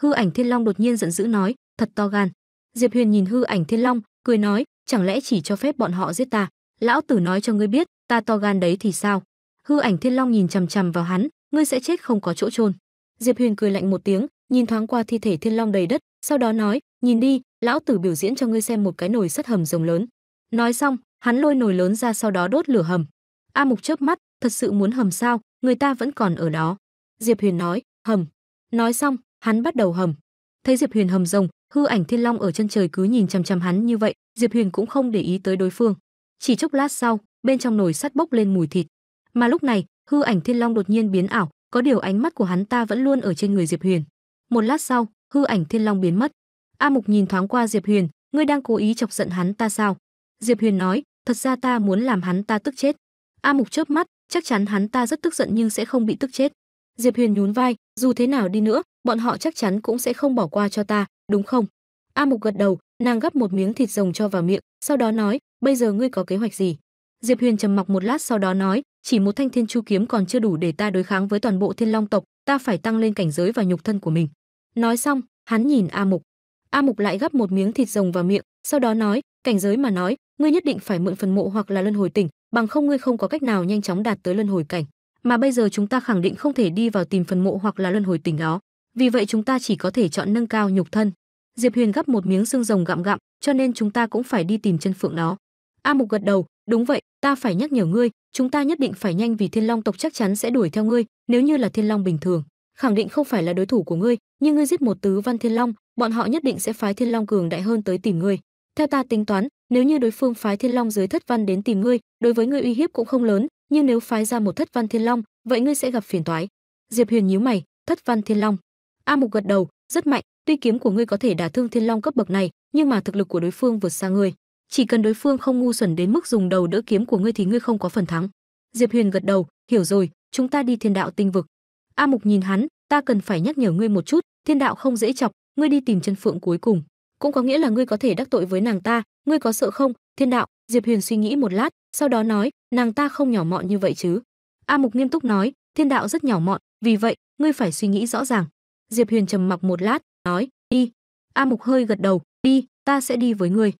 Hư ảnh thiên long đột nhiên giận dữ nói, thật to gan. Diệp Huyền nhìn hư ảnh thiên long, cười nói, chẳng lẽ chỉ cho phép bọn họ giết ta? Lão tử nói cho ngươi biết, ta to gan đấy thì sao? Hư ảnh thiên long nhìn chằm chằm vào hắn, ngươi sẽ chết không có chỗ chôn. Diệp Huyền cười lạnh một tiếng, nhìn thoáng qua thi thể Thiên Long đầy đất, sau đó nói, "Nhìn đi, lão tử biểu diễn cho ngươi xem một cái nồi sắt hầm rồng lớn." Nói xong, hắn lôi nồi lớn ra sau đó đốt lửa hầm. A Mục chớp mắt, thật sự muốn hầm sao, người ta vẫn còn ở đó. Diệp Huyền nói, "Hầm." Nói xong, hắn bắt đầu hầm. Thấy Diệp Huyền hầm rồng, hư ảnh Thiên Long ở chân trời cứ nhìn chằm chằm hắn như vậy, Diệp Huyền cũng không để ý tới đối phương. Chỉ chốc lát sau, bên trong nồi sắt bốc lên mùi thịt. Mà lúc này, hư ảnh Thiên Long đột nhiên biến ảo, có điều ánh mắt của hắn ta vẫn luôn ở trên người Diệp Huyền. Một lát sau, hư ảnh Thiên Long biến mất. A Mục nhìn thoáng qua Diệp Huyền, ngươi đang cố ý chọc giận hắn ta sao? Diệp Huyền nói, thật ra ta muốn làm hắn ta tức chết. A Mục chớp mắt, chắc chắn hắn ta rất tức giận nhưng sẽ không bị tức chết. Diệp Huyền nhún vai, dù thế nào đi nữa, bọn họ chắc chắn cũng sẽ không bỏ qua cho ta, đúng không? A Mục gật đầu, nàng gắp một miếng thịt rồng cho vào miệng, sau đó nói, bây giờ ngươi có kế hoạch gì? Diệp Huyền trầm mặc một lát sau đó nói, chỉ một thanh thiên chu kiếm còn chưa đủ để ta đối kháng với toàn bộ thiên long tộc ta phải tăng lên cảnh giới và nhục thân của mình nói xong hắn nhìn a mục a mục lại gắp một miếng thịt rồng vào miệng sau đó nói cảnh giới mà nói ngươi nhất định phải mượn phần mộ hoặc là luân hồi tỉnh bằng không ngươi không có cách nào nhanh chóng đạt tới luân hồi cảnh mà bây giờ chúng ta khẳng định không thể đi vào tìm phần mộ hoặc là luân hồi tỉnh đó vì vậy chúng ta chỉ có thể chọn nâng cao nhục thân diệp huyền gắp một miếng xương rồng gặm gặm cho nên chúng ta cũng phải đi tìm chân phượng đó a mục gật đầu đúng vậy ta phải nhắc nhở ngươi chúng ta nhất định phải nhanh vì thiên long tộc chắc chắn sẽ đuổi theo ngươi nếu như là thiên long bình thường khẳng định không phải là đối thủ của ngươi nhưng ngươi giết một tứ văn thiên long bọn họ nhất định sẽ phái thiên long cường đại hơn tới tìm ngươi theo ta tính toán nếu như đối phương phái thiên long dưới thất văn đến tìm ngươi đối với ngươi uy hiếp cũng không lớn nhưng nếu phái ra một thất văn thiên long vậy ngươi sẽ gặp phiền toái diệp huyền nhíu mày thất văn thiên long a mục gật đầu rất mạnh tuy kiếm của ngươi có thể đả thương thiên long cấp bậc này nhưng mà thực lực của đối phương vượt xa ngươi chỉ cần đối phương không ngu xuẩn đến mức dùng đầu đỡ kiếm của ngươi thì ngươi không có phần thắng diệp huyền gật đầu hiểu rồi chúng ta đi thiên đạo tinh vực a mục nhìn hắn ta cần phải nhắc nhở ngươi một chút thiên đạo không dễ chọc ngươi đi tìm chân phượng cuối cùng cũng có nghĩa là ngươi có thể đắc tội với nàng ta ngươi có sợ không thiên đạo diệp huyền suy nghĩ một lát sau đó nói nàng ta không nhỏ mọn như vậy chứ a mục nghiêm túc nói thiên đạo rất nhỏ mọn vì vậy ngươi phải suy nghĩ rõ ràng diệp huyền trầm mặc một lát nói đi a mục hơi gật đầu đi ta sẽ đi với ngươi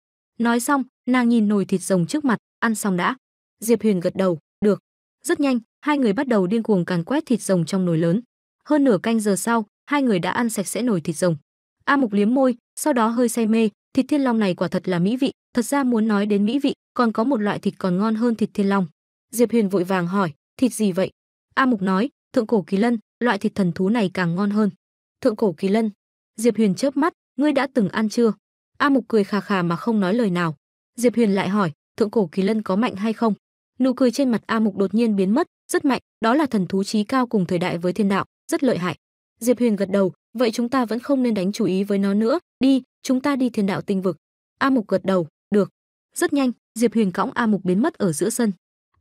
Nói xong, nàng nhìn nồi thịt rồng trước mặt, ăn xong đã. Diệp Huyền gật đầu, được. Rất nhanh, hai người bắt đầu điên cuồng càn quét thịt rồng trong nồi lớn. Hơn nửa canh giờ sau, hai người đã ăn sạch sẽ nồi thịt rồng. A Mục liếm môi, sau đó hơi say mê, thịt thiên long này quả thật là mỹ vị, thật ra muốn nói đến mỹ vị, còn có một loại thịt còn ngon hơn thịt thiên long. Diệp Huyền vội vàng hỏi, thịt gì vậy? A Mục nói, thượng cổ kỳ lân, loại thịt thần thú này càng ngon hơn. Thượng cổ kỳ lân? Diệp Huyền chớp mắt, ngươi đã từng ăn chưa? A Mục cười khà khà mà không nói lời nào. Diệp Huyền lại hỏi, thượng cổ kỳ lân có mạnh hay không? Nụ cười trên mặt A Mục đột nhiên biến mất, rất mạnh, đó là thần thú chí cao cùng thời đại với thiên đạo, rất lợi hại. Diệp Huyền gật đầu, vậy chúng ta vẫn không nên đánh chú ý với nó nữa, đi, chúng ta đi thiên đạo tinh vực. A Mục gật đầu, được. Rất nhanh, Diệp Huyền cõng A Mục biến mất ở giữa sân.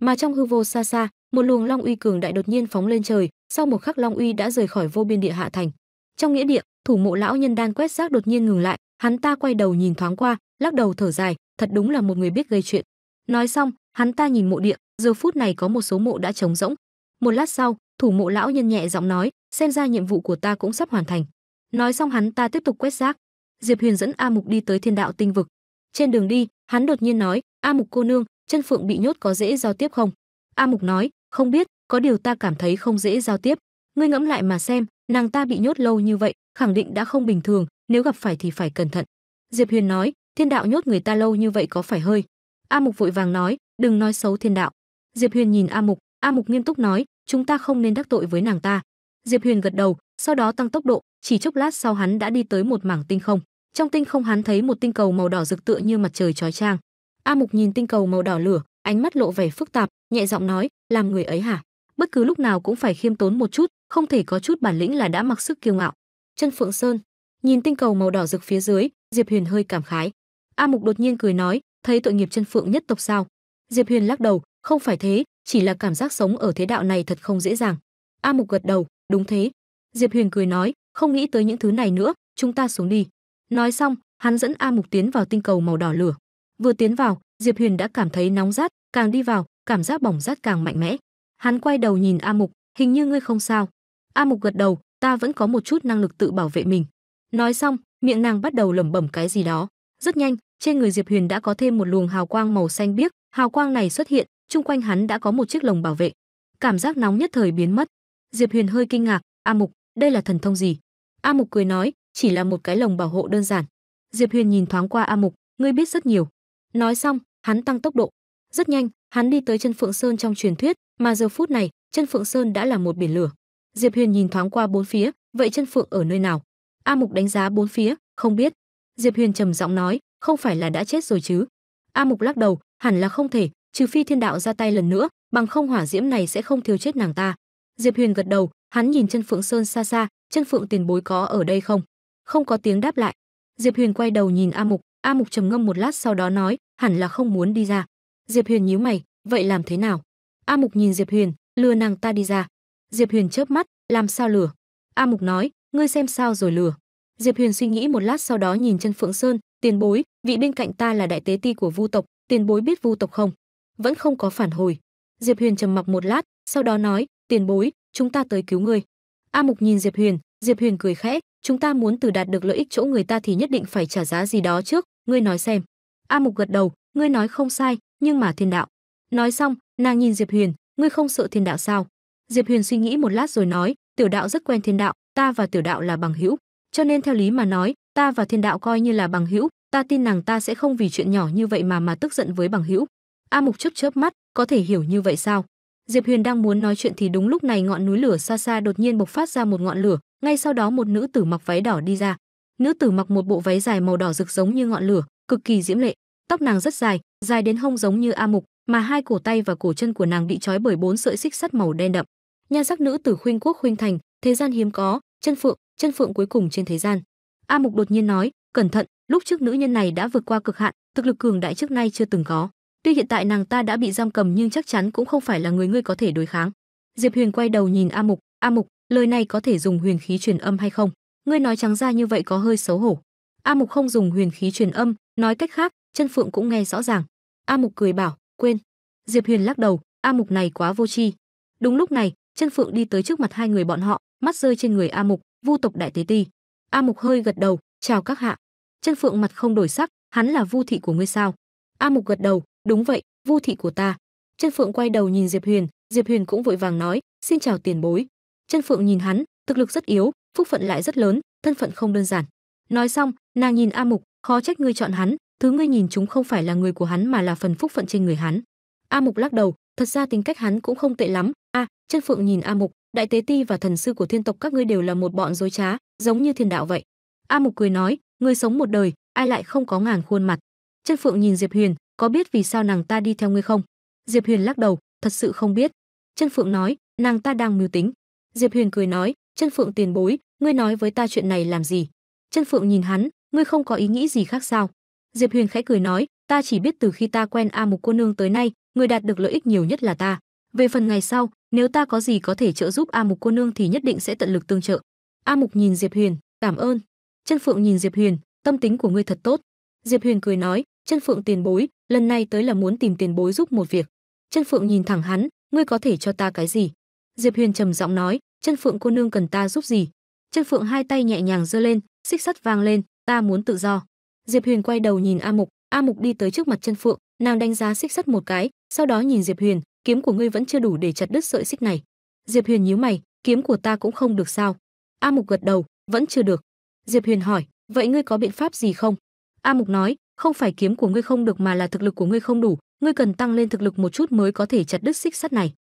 Mà trong hư vô xa xa, một luồng long uy cường đại đột nhiên phóng lên trời, sau một khắc long uy đã rời khỏi vô biên địa hạ thành. Trong nghĩa địa, thủ mộ lão nhân đan quét rác đột nhiên ngừng lại, hắn ta quay đầu nhìn thoáng qua lắc đầu thở dài thật đúng là một người biết gây chuyện nói xong hắn ta nhìn mộ địa giờ phút này có một số mộ đã trống rỗng một lát sau thủ mộ lão nhân nhẹ giọng nói xem ra nhiệm vụ của ta cũng sắp hoàn thành nói xong hắn ta tiếp tục quét rác diệp huyền dẫn a mục đi tới thiên đạo tinh vực trên đường đi hắn đột nhiên nói a mục cô nương chân phượng bị nhốt có dễ giao tiếp không a mục nói không biết có điều ta cảm thấy không dễ giao tiếp ngươi ngẫm lại mà xem nàng ta bị nhốt lâu như vậy khẳng định đã không bình thường nếu gặp phải thì phải cẩn thận. Diệp Huyền nói, thiên đạo nhốt người ta lâu như vậy có phải hơi? A Mục vội vàng nói, đừng nói xấu thiên đạo. Diệp Huyền nhìn A Mục, A Mục nghiêm túc nói, chúng ta không nên đắc tội với nàng ta. Diệp Huyền gật đầu, sau đó tăng tốc độ, chỉ chốc lát sau hắn đã đi tới một mảng tinh không. Trong tinh không hắn thấy một tinh cầu màu đỏ rực tựa như mặt trời chói chang. A Mục nhìn tinh cầu màu đỏ lửa, ánh mắt lộ vẻ phức tạp, nhẹ giọng nói, làm người ấy hả? Bất cứ lúc nào cũng phải khiêm tốn một chút, không thể có chút bản lĩnh là đã mặc sức kiêu ngạo. Chân Phượng Sơn, Nhìn tinh cầu màu đỏ rực phía dưới, Diệp Huyền hơi cảm khái. A Mục đột nhiên cười nói, thấy tội nghiệp chân phượng nhất tộc sao? Diệp Huyền lắc đầu, không phải thế, chỉ là cảm giác sống ở thế đạo này thật không dễ dàng. A Mục gật đầu, đúng thế. Diệp Huyền cười nói, không nghĩ tới những thứ này nữa, chúng ta xuống đi. Nói xong, hắn dẫn A Mục tiến vào tinh cầu màu đỏ lửa. Vừa tiến vào, Diệp Huyền đã cảm thấy nóng rát, càng đi vào, cảm giác bỏng rát càng mạnh mẽ. Hắn quay đầu nhìn A Mục, hình như ngươi không sao. A Mục gật đầu, ta vẫn có một chút năng lực tự bảo vệ mình nói xong miệng nàng bắt đầu lẩm bẩm cái gì đó rất nhanh trên người diệp huyền đã có thêm một luồng hào quang màu xanh biếc hào quang này xuất hiện chung quanh hắn đã có một chiếc lồng bảo vệ cảm giác nóng nhất thời biến mất diệp huyền hơi kinh ngạc a mục đây là thần thông gì a mục cười nói chỉ là một cái lồng bảo hộ đơn giản diệp huyền nhìn thoáng qua a mục ngươi biết rất nhiều nói xong hắn tăng tốc độ rất nhanh hắn đi tới chân phượng sơn trong truyền thuyết mà giờ phút này chân phượng sơn đã là một biển lửa diệp huyền nhìn thoáng qua bốn phía vậy chân phượng ở nơi nào A Mục đánh giá bốn phía, không biết. Diệp Huyền trầm giọng nói, không phải là đã chết rồi chứ? A Mục lắc đầu, hẳn là không thể, trừ phi thiên đạo ra tay lần nữa, bằng không hỏa diễm này sẽ không thiếu chết nàng ta. Diệp Huyền gật đầu, hắn nhìn chân Phượng Sơn xa xa, chân Phượng tiền bối có ở đây không? Không có tiếng đáp lại. Diệp Huyền quay đầu nhìn A Mục, A Mục trầm ngâm một lát sau đó nói, hẳn là không muốn đi ra. Diệp Huyền nhíu mày, vậy làm thế nào? A Mục nhìn Diệp Huyền, lừa nàng ta đi ra. Diệp Huyền chớp mắt, làm sao lừa? A Mục nói, ngươi xem sao rồi lừa diệp huyền suy nghĩ một lát sau đó nhìn chân phượng sơn tiền bối vị bên cạnh ta là đại tế ti của vu tộc tiền bối biết vu tộc không vẫn không có phản hồi diệp huyền trầm mặc một lát sau đó nói tiền bối chúng ta tới cứu ngươi a mục nhìn diệp huyền diệp huyền cười khẽ chúng ta muốn từ đạt được lợi ích chỗ người ta thì nhất định phải trả giá gì đó trước ngươi nói xem a mục gật đầu ngươi nói không sai nhưng mà thiên đạo nói xong nàng nhìn diệp huyền ngươi không sợ thiên đạo sao diệp huyền suy nghĩ một lát rồi nói tiểu đạo rất quen thiên đạo ta và tiểu đạo là bằng hữu, cho nên theo lý mà nói, ta và thiên đạo coi như là bằng hữu, ta tin nàng ta sẽ không vì chuyện nhỏ như vậy mà mà tức giận với bằng hữu. A Mục chớp chớp mắt, có thể hiểu như vậy sao? Diệp Huyền đang muốn nói chuyện thì đúng lúc này ngọn núi lửa xa xa đột nhiên bộc phát ra một ngọn lửa, ngay sau đó một nữ tử mặc váy đỏ đi ra. Nữ tử mặc một bộ váy dài màu đỏ rực giống như ngọn lửa, cực kỳ diễm lệ, tóc nàng rất dài, dài đến hông giống như A Mục, mà hai cổ tay và cổ chân của nàng bị trói bởi bốn sợi xích sắt màu đen đậm. Nhan sắc nữ tử khuynh quốc khuynh thành, thế gian hiếm có, chân phượng chân phượng cuối cùng trên thế gian a mục đột nhiên nói cẩn thận lúc trước nữ nhân này đã vượt qua cực hạn thực lực cường đại trước nay chưa từng có tuy hiện tại nàng ta đã bị giam cầm nhưng chắc chắn cũng không phải là người ngươi có thể đối kháng diệp huyền quay đầu nhìn a mục a mục lời này có thể dùng huyền khí truyền âm hay không ngươi nói trắng ra như vậy có hơi xấu hổ a mục không dùng huyền khí truyền âm nói cách khác chân phượng cũng nghe rõ ràng a mục cười bảo quên diệp huyền lắc đầu a mục này quá vô tri đúng lúc này chân phượng đi tới trước mặt hai người bọn họ mắt rơi trên người A Mục, Vu tộc đại tế ti. A Mục hơi gật đầu, "Chào các hạ." Chân Phượng mặt không đổi sắc, "Hắn là Vu thị của ngươi sao?" A Mục gật đầu, "Đúng vậy, Vu thị của ta." Chân Phượng quay đầu nhìn Diệp Huyền, Diệp Huyền cũng vội vàng nói, "Xin chào tiền bối." Chân Phượng nhìn hắn, thực lực rất yếu, phúc phận lại rất lớn, thân phận không đơn giản. Nói xong, nàng nhìn A Mục, "Khó trách ngươi chọn hắn, thứ ngươi nhìn chúng không phải là người của hắn mà là phần phúc phận trên người hắn." A Mục lắc đầu, thật ra tính cách hắn cũng không tệ lắm. A, à, Chân Phượng nhìn A Mục, đại tế ti và thần sư của thiên tộc các ngươi đều là một bọn dối trá giống như thiên đạo vậy a mục cười nói người sống một đời ai lại không có ngàn khuôn mặt chân phượng nhìn diệp huyền có biết vì sao nàng ta đi theo ngươi không diệp huyền lắc đầu thật sự không biết chân phượng nói nàng ta đang mưu tính diệp huyền cười nói chân phượng tiền bối ngươi nói với ta chuyện này làm gì chân phượng nhìn hắn ngươi không có ý nghĩ gì khác sao diệp huyền khẽ cười nói ta chỉ biết từ khi ta quen a mục cô nương tới nay người đạt được lợi ích nhiều nhất là ta về phần ngày sau nếu ta có gì có thể trợ giúp a mục cô nương thì nhất định sẽ tận lực tương trợ a mục nhìn diệp huyền cảm ơn chân phượng nhìn diệp huyền tâm tính của ngươi thật tốt diệp huyền cười nói chân phượng tiền bối lần này tới là muốn tìm tiền bối giúp một việc chân phượng nhìn thẳng hắn ngươi có thể cho ta cái gì diệp huyền trầm giọng nói chân phượng cô nương cần ta giúp gì chân phượng hai tay nhẹ nhàng giơ lên xích sắt vang lên ta muốn tự do diệp huyền quay đầu nhìn a mục a mục đi tới trước mặt chân phượng nàng đánh giá xích sắt một cái sau đó nhìn diệp huyền kiếm của ngươi vẫn chưa đủ để chặt đứt sợi xích này diệp huyền nhíu mày kiếm của ta cũng không được sao a mục gật đầu vẫn chưa được diệp huyền hỏi vậy ngươi có biện pháp gì không a mục nói không phải kiếm của ngươi không được mà là thực lực của ngươi không đủ ngươi cần tăng lên thực lực một chút mới có thể chặt đứt xích sắt này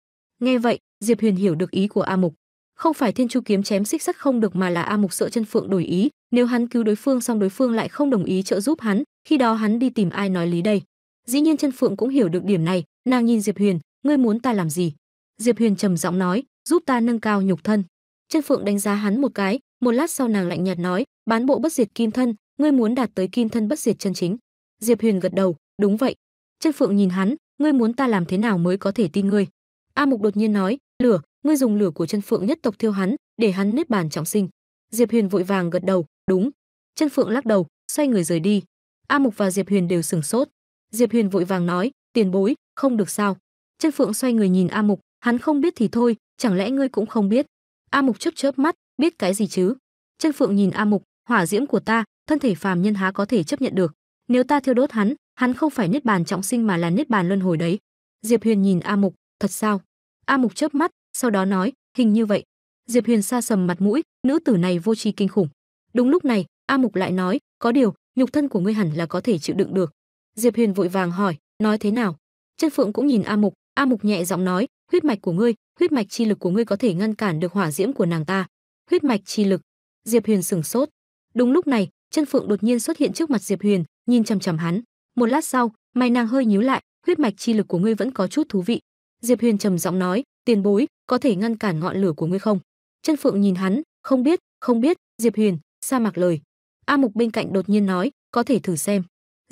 nghe vậy diệp huyền hiểu được ý của a mục không phải thiên chu kiếm chém xích sắt không được mà là a mục sợ chân phượng đổi ý nếu hắn cứu đối phương xong đối phương lại không đồng ý trợ giúp hắn khi đó hắn đi tìm ai nói lý đây dĩ nhiên chân phượng cũng hiểu được điểm này nàng nhìn diệp huyền ngươi muốn ta làm gì diệp huyền trầm giọng nói giúp ta nâng cao nhục thân chân phượng đánh giá hắn một cái một lát sau nàng lạnh nhạt nói bán bộ bất diệt kim thân ngươi muốn đạt tới kim thân bất diệt chân chính diệp huyền gật đầu đúng vậy chân phượng nhìn hắn ngươi muốn ta làm thế nào mới có thể tin ngươi a mục đột nhiên nói lửa ngươi dùng lửa của chân phượng nhất tộc thiêu hắn để hắn nếp bàn trọng sinh diệp huyền vội vàng gật đầu đúng chân phượng lắc đầu xoay người rời đi a mục và diệp huyền đều sửng sốt diệp huyền vội vàng nói tiền bối không được sao chân phượng xoay người nhìn a mục hắn không biết thì thôi chẳng lẽ ngươi cũng không biết a mục chớp chớp mắt biết cái gì chứ chân phượng nhìn a mục hỏa diễm của ta thân thể phàm nhân há có thể chấp nhận được nếu ta thiêu đốt hắn hắn không phải niết bàn trọng sinh mà là niết bàn luân hồi đấy diệp huyền nhìn a mục thật sao a mục chớp mắt sau đó nói hình như vậy diệp huyền xa sầm mặt mũi nữ tử này vô tri kinh khủng đúng lúc này a mục lại nói có điều nhục thân của ngươi hẳn là có thể chịu đựng được Diệp Huyền vội vàng hỏi, nói thế nào? Chân Phượng cũng nhìn A Mục, A Mục nhẹ giọng nói, huyết mạch của ngươi, huyết mạch chi lực của ngươi có thể ngăn cản được hỏa diễm của nàng ta. Huyết mạch chi lực. Diệp Huyền sửng sốt. Đúng lúc này, Chân Phượng đột nhiên xuất hiện trước mặt Diệp Huyền, nhìn chằm chằm hắn. Một lát sau, mày nàng hơi nhíu lại, huyết mạch chi lực của ngươi vẫn có chút thú vị. Diệp Huyền trầm giọng nói, tiền bối, có thể ngăn cản ngọn lửa của ngươi không? Chân Phượng nhìn hắn, không biết, không biết, Diệp Huyền, sa mạc lời. A Mục bên cạnh đột nhiên nói, có thể thử xem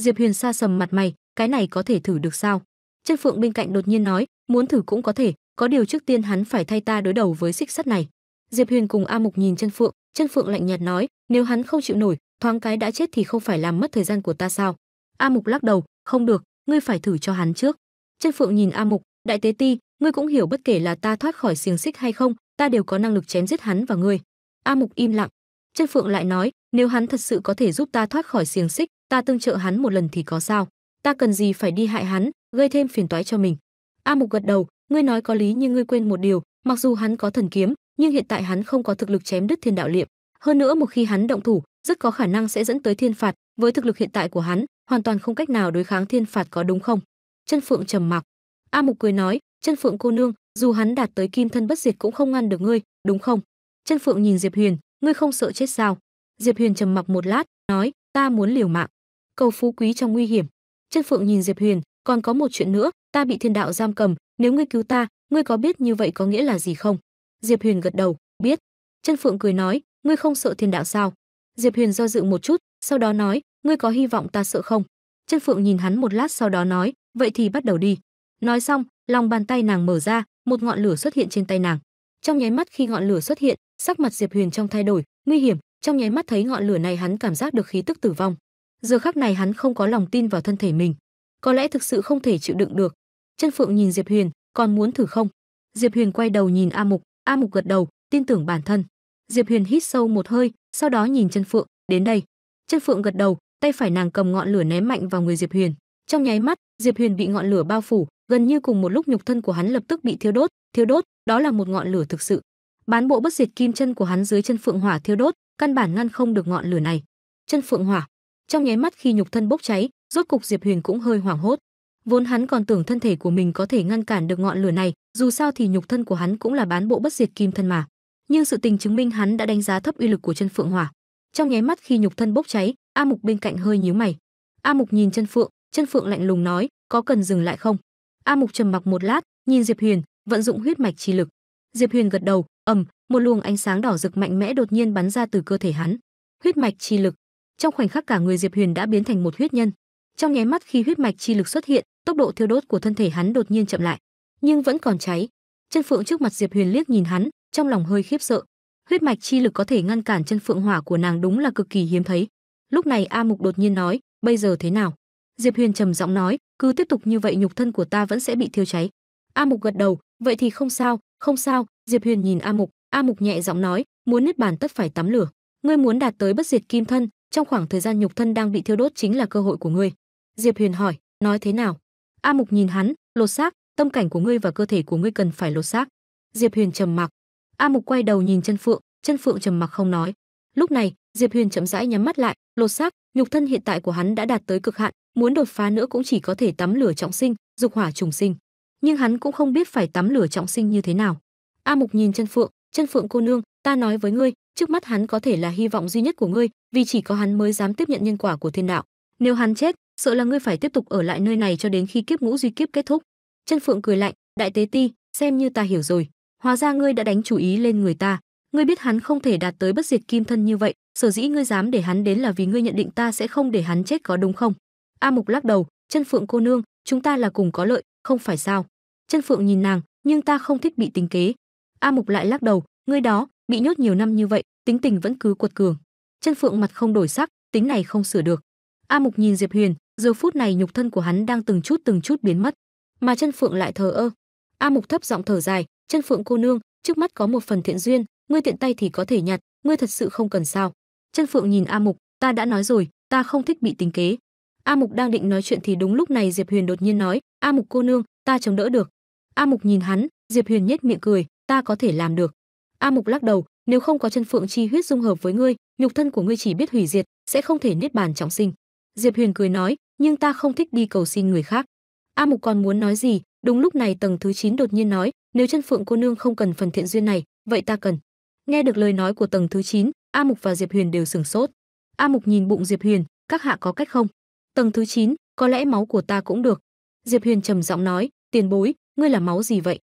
diệp huyền xa sầm mặt mày cái này có thể thử được sao chân phượng bên cạnh đột nhiên nói muốn thử cũng có thể có điều trước tiên hắn phải thay ta đối đầu với xích sắt này diệp huyền cùng a mục nhìn chân phượng chân phượng lạnh nhạt nói nếu hắn không chịu nổi thoáng cái đã chết thì không phải làm mất thời gian của ta sao a mục lắc đầu không được ngươi phải thử cho hắn trước chân phượng nhìn a mục đại tế ti ngươi cũng hiểu bất kể là ta thoát khỏi xiềng xích hay không ta đều có năng lực chém giết hắn và ngươi a mục im lặng chân phượng lại nói nếu hắn thật sự có thể giúp ta thoát khỏi xiềng xích ta tương trợ hắn một lần thì có sao ta cần gì phải đi hại hắn gây thêm phiền toái cho mình a mục gật đầu ngươi nói có lý nhưng ngươi quên một điều mặc dù hắn có thần kiếm nhưng hiện tại hắn không có thực lực chém đứt thiên đạo liệm hơn nữa một khi hắn động thủ rất có khả năng sẽ dẫn tới thiên phạt với thực lực hiện tại của hắn hoàn toàn không cách nào đối kháng thiên phạt có đúng không chân phượng trầm mặc a mục cười nói chân phượng cô nương dù hắn đạt tới kim thân bất diệt cũng không ngăn được ngươi đúng không chân phượng nhìn diệp huyền ngươi không sợ chết sao diệp huyền trầm mặc một lát nói ta muốn liều mạng cầu phú quý trong nguy hiểm chân phượng nhìn diệp huyền còn có một chuyện nữa ta bị thiên đạo giam cầm nếu ngươi cứu ta ngươi có biết như vậy có nghĩa là gì không diệp huyền gật đầu biết chân phượng cười nói ngươi không sợ thiên đạo sao diệp huyền do dự một chút sau đó nói ngươi có hy vọng ta sợ không chân phượng nhìn hắn một lát sau đó nói vậy thì bắt đầu đi nói xong lòng bàn tay nàng mở ra một ngọn lửa xuất hiện trên tay nàng trong nháy mắt khi ngọn lửa xuất hiện sắc mặt diệp huyền trong thay đổi nguy hiểm trong nháy mắt thấy ngọn lửa này hắn cảm giác được khí tức tử vong Giờ khắc này hắn không có lòng tin vào thân thể mình, có lẽ thực sự không thể chịu đựng được. Chân Phượng nhìn Diệp Huyền, còn muốn thử không? Diệp Huyền quay đầu nhìn A Mục, A Mục gật đầu, tin tưởng bản thân. Diệp Huyền hít sâu một hơi, sau đó nhìn Chân Phượng, đến đây. Chân Phượng gật đầu, tay phải nàng cầm ngọn lửa ném mạnh vào người Diệp Huyền. Trong nháy mắt, Diệp Huyền bị ngọn lửa bao phủ, gần như cùng một lúc nhục thân của hắn lập tức bị thiêu đốt, thiêu đốt, đó là một ngọn lửa thực sự. Bán bộ bất diệt kim chân của hắn dưới chân phượng hỏa thiêu đốt, căn bản ngăn không được ngọn lửa này. Chân phượng hỏa, trong nháy mắt khi nhục thân bốc cháy rốt cục diệp huyền cũng hơi hoảng hốt vốn hắn còn tưởng thân thể của mình có thể ngăn cản được ngọn lửa này dù sao thì nhục thân của hắn cũng là bán bộ bất diệt kim thân mà nhưng sự tình chứng minh hắn đã đánh giá thấp uy lực của chân phượng hỏa trong nháy mắt khi nhục thân bốc cháy a mục bên cạnh hơi nhíu mày a mục nhìn chân phượng chân phượng lạnh lùng nói có cần dừng lại không a mục trầm mặc một lát nhìn diệp huyền vận dụng huyết mạch chi lực diệp huyền gật đầu ầm một luồng ánh sáng đỏ rực mạnh mẽ đột nhiên bắn ra từ cơ thể hắn huyết mạch chi lực trong khoảnh khắc cả người diệp huyền đã biến thành một huyết nhân trong nháy mắt khi huyết mạch chi lực xuất hiện tốc độ thiêu đốt của thân thể hắn đột nhiên chậm lại nhưng vẫn còn cháy chân phượng trước mặt diệp huyền liếc nhìn hắn trong lòng hơi khiếp sợ huyết mạch chi lực có thể ngăn cản chân phượng hỏa của nàng đúng là cực kỳ hiếm thấy lúc này a mục đột nhiên nói bây giờ thế nào diệp huyền trầm giọng nói cứ tiếp tục như vậy nhục thân của ta vẫn sẽ bị thiêu cháy a mục gật đầu vậy thì không sao không sao diệp huyền nhìn a mục a mục nhẹ giọng nói muốn nứt bàn tất phải tắm lửa ngươi muốn đạt tới bất diệt kim thân trong khoảng thời gian nhục thân đang bị thiêu đốt chính là cơ hội của ngươi diệp huyền hỏi nói thế nào a mục nhìn hắn lột xác tâm cảnh của ngươi và cơ thể của ngươi cần phải lột xác diệp huyền trầm mặc a mục quay đầu nhìn chân phượng chân phượng trầm mặc không nói lúc này diệp huyền chậm rãi nhắm mắt lại lột xác nhục thân hiện tại của hắn đã đạt tới cực hạn muốn đột phá nữa cũng chỉ có thể tắm lửa trọng sinh dục hỏa trùng sinh nhưng hắn cũng không biết phải tắm lửa trọng sinh như thế nào a mục nhìn chân phượng chân phượng cô nương ta nói với ngươi trước mắt hắn có thể là hy vọng duy nhất của ngươi, vì chỉ có hắn mới dám tiếp nhận nhân quả của thiên đạo. Nếu hắn chết, sợ là ngươi phải tiếp tục ở lại nơi này cho đến khi kiếp ngũ duy kiếp kết thúc." Chân Phượng cười lạnh, "Đại tế ti, xem như ta hiểu rồi, hóa ra ngươi đã đánh chủ ý lên người ta, ngươi biết hắn không thể đạt tới bất diệt kim thân như vậy, sở dĩ ngươi dám để hắn đến là vì ngươi nhận định ta sẽ không để hắn chết có đúng không?" A Mục lắc đầu, "Chân Phượng cô nương, chúng ta là cùng có lợi, không phải sao?" Chân Phượng nhìn nàng, "Nhưng ta không thích bị tính kế." A Mục lại lắc đầu, "Ngươi đó, bị nhốt nhiều năm như vậy tính tình vẫn cứ cuột cường chân phượng mặt không đổi sắc tính này không sửa được a mục nhìn diệp huyền giờ phút này nhục thân của hắn đang từng chút từng chút biến mất mà chân phượng lại thờ ơ a mục thấp giọng thở dài chân phượng cô nương trước mắt có một phần thiện duyên ngươi tiện tay thì có thể nhặt ngươi thật sự không cần sao chân phượng nhìn a mục ta đã nói rồi ta không thích bị tính kế a mục đang định nói chuyện thì đúng lúc này diệp huyền đột nhiên nói a mục cô nương ta chống đỡ được a mục nhìn hắn diệp huyền nhếch miệng cười ta có thể làm được a mục lắc đầu nếu không có chân phượng chi huyết dung hợp với ngươi nhục thân của ngươi chỉ biết hủy diệt sẽ không thể niết bàn trọng sinh diệp huyền cười nói nhưng ta không thích đi cầu xin người khác a mục còn muốn nói gì đúng lúc này tầng thứ 9 đột nhiên nói nếu chân phượng cô nương không cần phần thiện duyên này vậy ta cần nghe được lời nói của tầng thứ 9, a mục và diệp huyền đều sửng sốt a mục nhìn bụng diệp huyền các hạ có cách không tầng thứ 9, có lẽ máu của ta cũng được diệp huyền trầm giọng nói tiền bối ngươi là máu gì vậy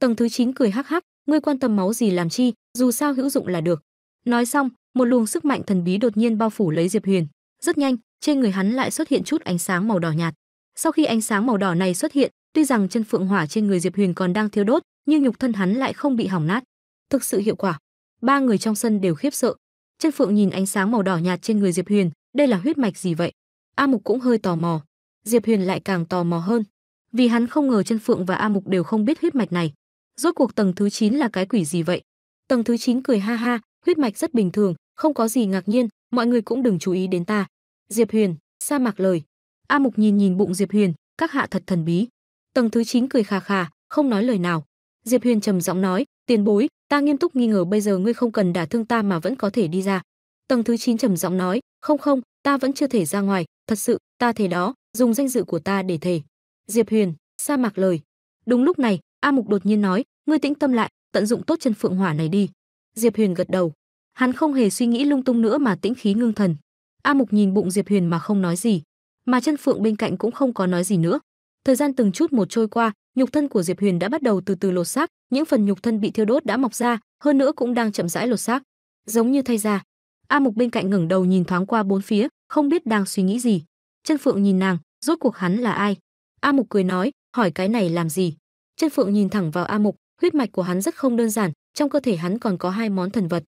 tầng thứ 9 cười hắc hắc ngươi quan tâm máu gì làm chi, dù sao hữu dụng là được. Nói xong, một luồng sức mạnh thần bí đột nhiên bao phủ lấy Diệp Huyền, rất nhanh, trên người hắn lại xuất hiện chút ánh sáng màu đỏ nhạt. Sau khi ánh sáng màu đỏ này xuất hiện, tuy rằng chân phượng hỏa trên người Diệp Huyền còn đang thiêu đốt, nhưng nhục thân hắn lại không bị hỏng nát. Thực sự hiệu quả. Ba người trong sân đều khiếp sợ. Chân phượng nhìn ánh sáng màu đỏ nhạt trên người Diệp Huyền, đây là huyết mạch gì vậy? A Mục cũng hơi tò mò. Diệp Huyền lại càng tò mò hơn, vì hắn không ngờ chân phượng và A Mục đều không biết huyết mạch này rốt cuộc tầng thứ 9 là cái quỷ gì vậy? Tầng thứ 9 cười ha ha, huyết mạch rất bình thường, không có gì ngạc nhiên, mọi người cũng đừng chú ý đến ta. Diệp Huyền, sa mạc lời. A Mục nhìn nhìn bụng Diệp Huyền, các hạ thật thần bí. Tầng thứ 9 cười khà khà, không nói lời nào. Diệp Huyền trầm giọng nói, tiền bối, ta nghiêm túc nghi ngờ bây giờ ngươi không cần đả thương ta mà vẫn có thể đi ra. Tầng thứ 9 trầm giọng nói, không không, ta vẫn chưa thể ra ngoài, thật sự, ta thể đó, dùng danh dự của ta để thể. Diệp Huyền, sa mạc lời. Đúng lúc này, A Mục đột nhiên nói, "Ngươi tĩnh tâm lại, tận dụng tốt chân phượng hỏa này đi." Diệp Huyền gật đầu. Hắn không hề suy nghĩ lung tung nữa mà tĩnh khí ngưng thần. A Mục nhìn bụng Diệp Huyền mà không nói gì, mà chân phượng bên cạnh cũng không có nói gì nữa. Thời gian từng chút một trôi qua, nhục thân của Diệp Huyền đã bắt đầu từ từ lột xác, những phần nhục thân bị thiêu đốt đã mọc ra, hơn nữa cũng đang chậm rãi lột xác, giống như thay da. A Mục bên cạnh ngẩng đầu nhìn thoáng qua bốn phía, không biết đang suy nghĩ gì. Chân Phượng nhìn nàng, rốt cuộc hắn là ai? A Mục cười nói, hỏi cái này làm gì? chân phượng nhìn thẳng vào a mục huyết mạch của hắn rất không đơn giản trong cơ thể hắn còn có hai món thần vật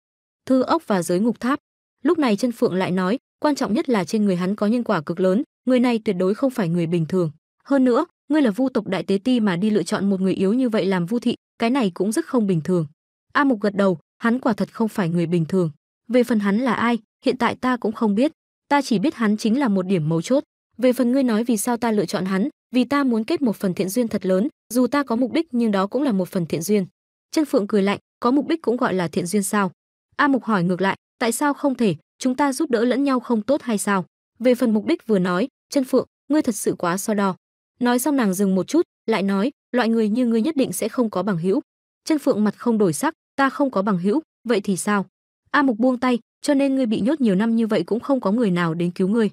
thư ốc và giới ngục tháp lúc này chân phượng lại nói quan trọng nhất là trên người hắn có nhân quả cực lớn người này tuyệt đối không phải người bình thường hơn nữa ngươi là vu tộc đại tế ti mà đi lựa chọn một người yếu như vậy làm vu thị cái này cũng rất không bình thường a mục gật đầu hắn quả thật không phải người bình thường về phần hắn là ai hiện tại ta cũng không biết ta chỉ biết hắn chính là một điểm mấu chốt về phần ngươi nói vì sao ta lựa chọn hắn vì ta muốn kết một phần thiện duyên thật lớn dù ta có mục đích nhưng đó cũng là một phần thiện duyên chân phượng cười lạnh có mục đích cũng gọi là thiện duyên sao a mục hỏi ngược lại tại sao không thể chúng ta giúp đỡ lẫn nhau không tốt hay sao về phần mục đích vừa nói chân phượng ngươi thật sự quá so đo nói xong nàng dừng một chút lại nói loại người như ngươi nhất định sẽ không có bằng hữu chân phượng mặt không đổi sắc ta không có bằng hữu vậy thì sao a mục buông tay cho nên ngươi bị nhốt nhiều năm như vậy cũng không có người nào đến cứu ngươi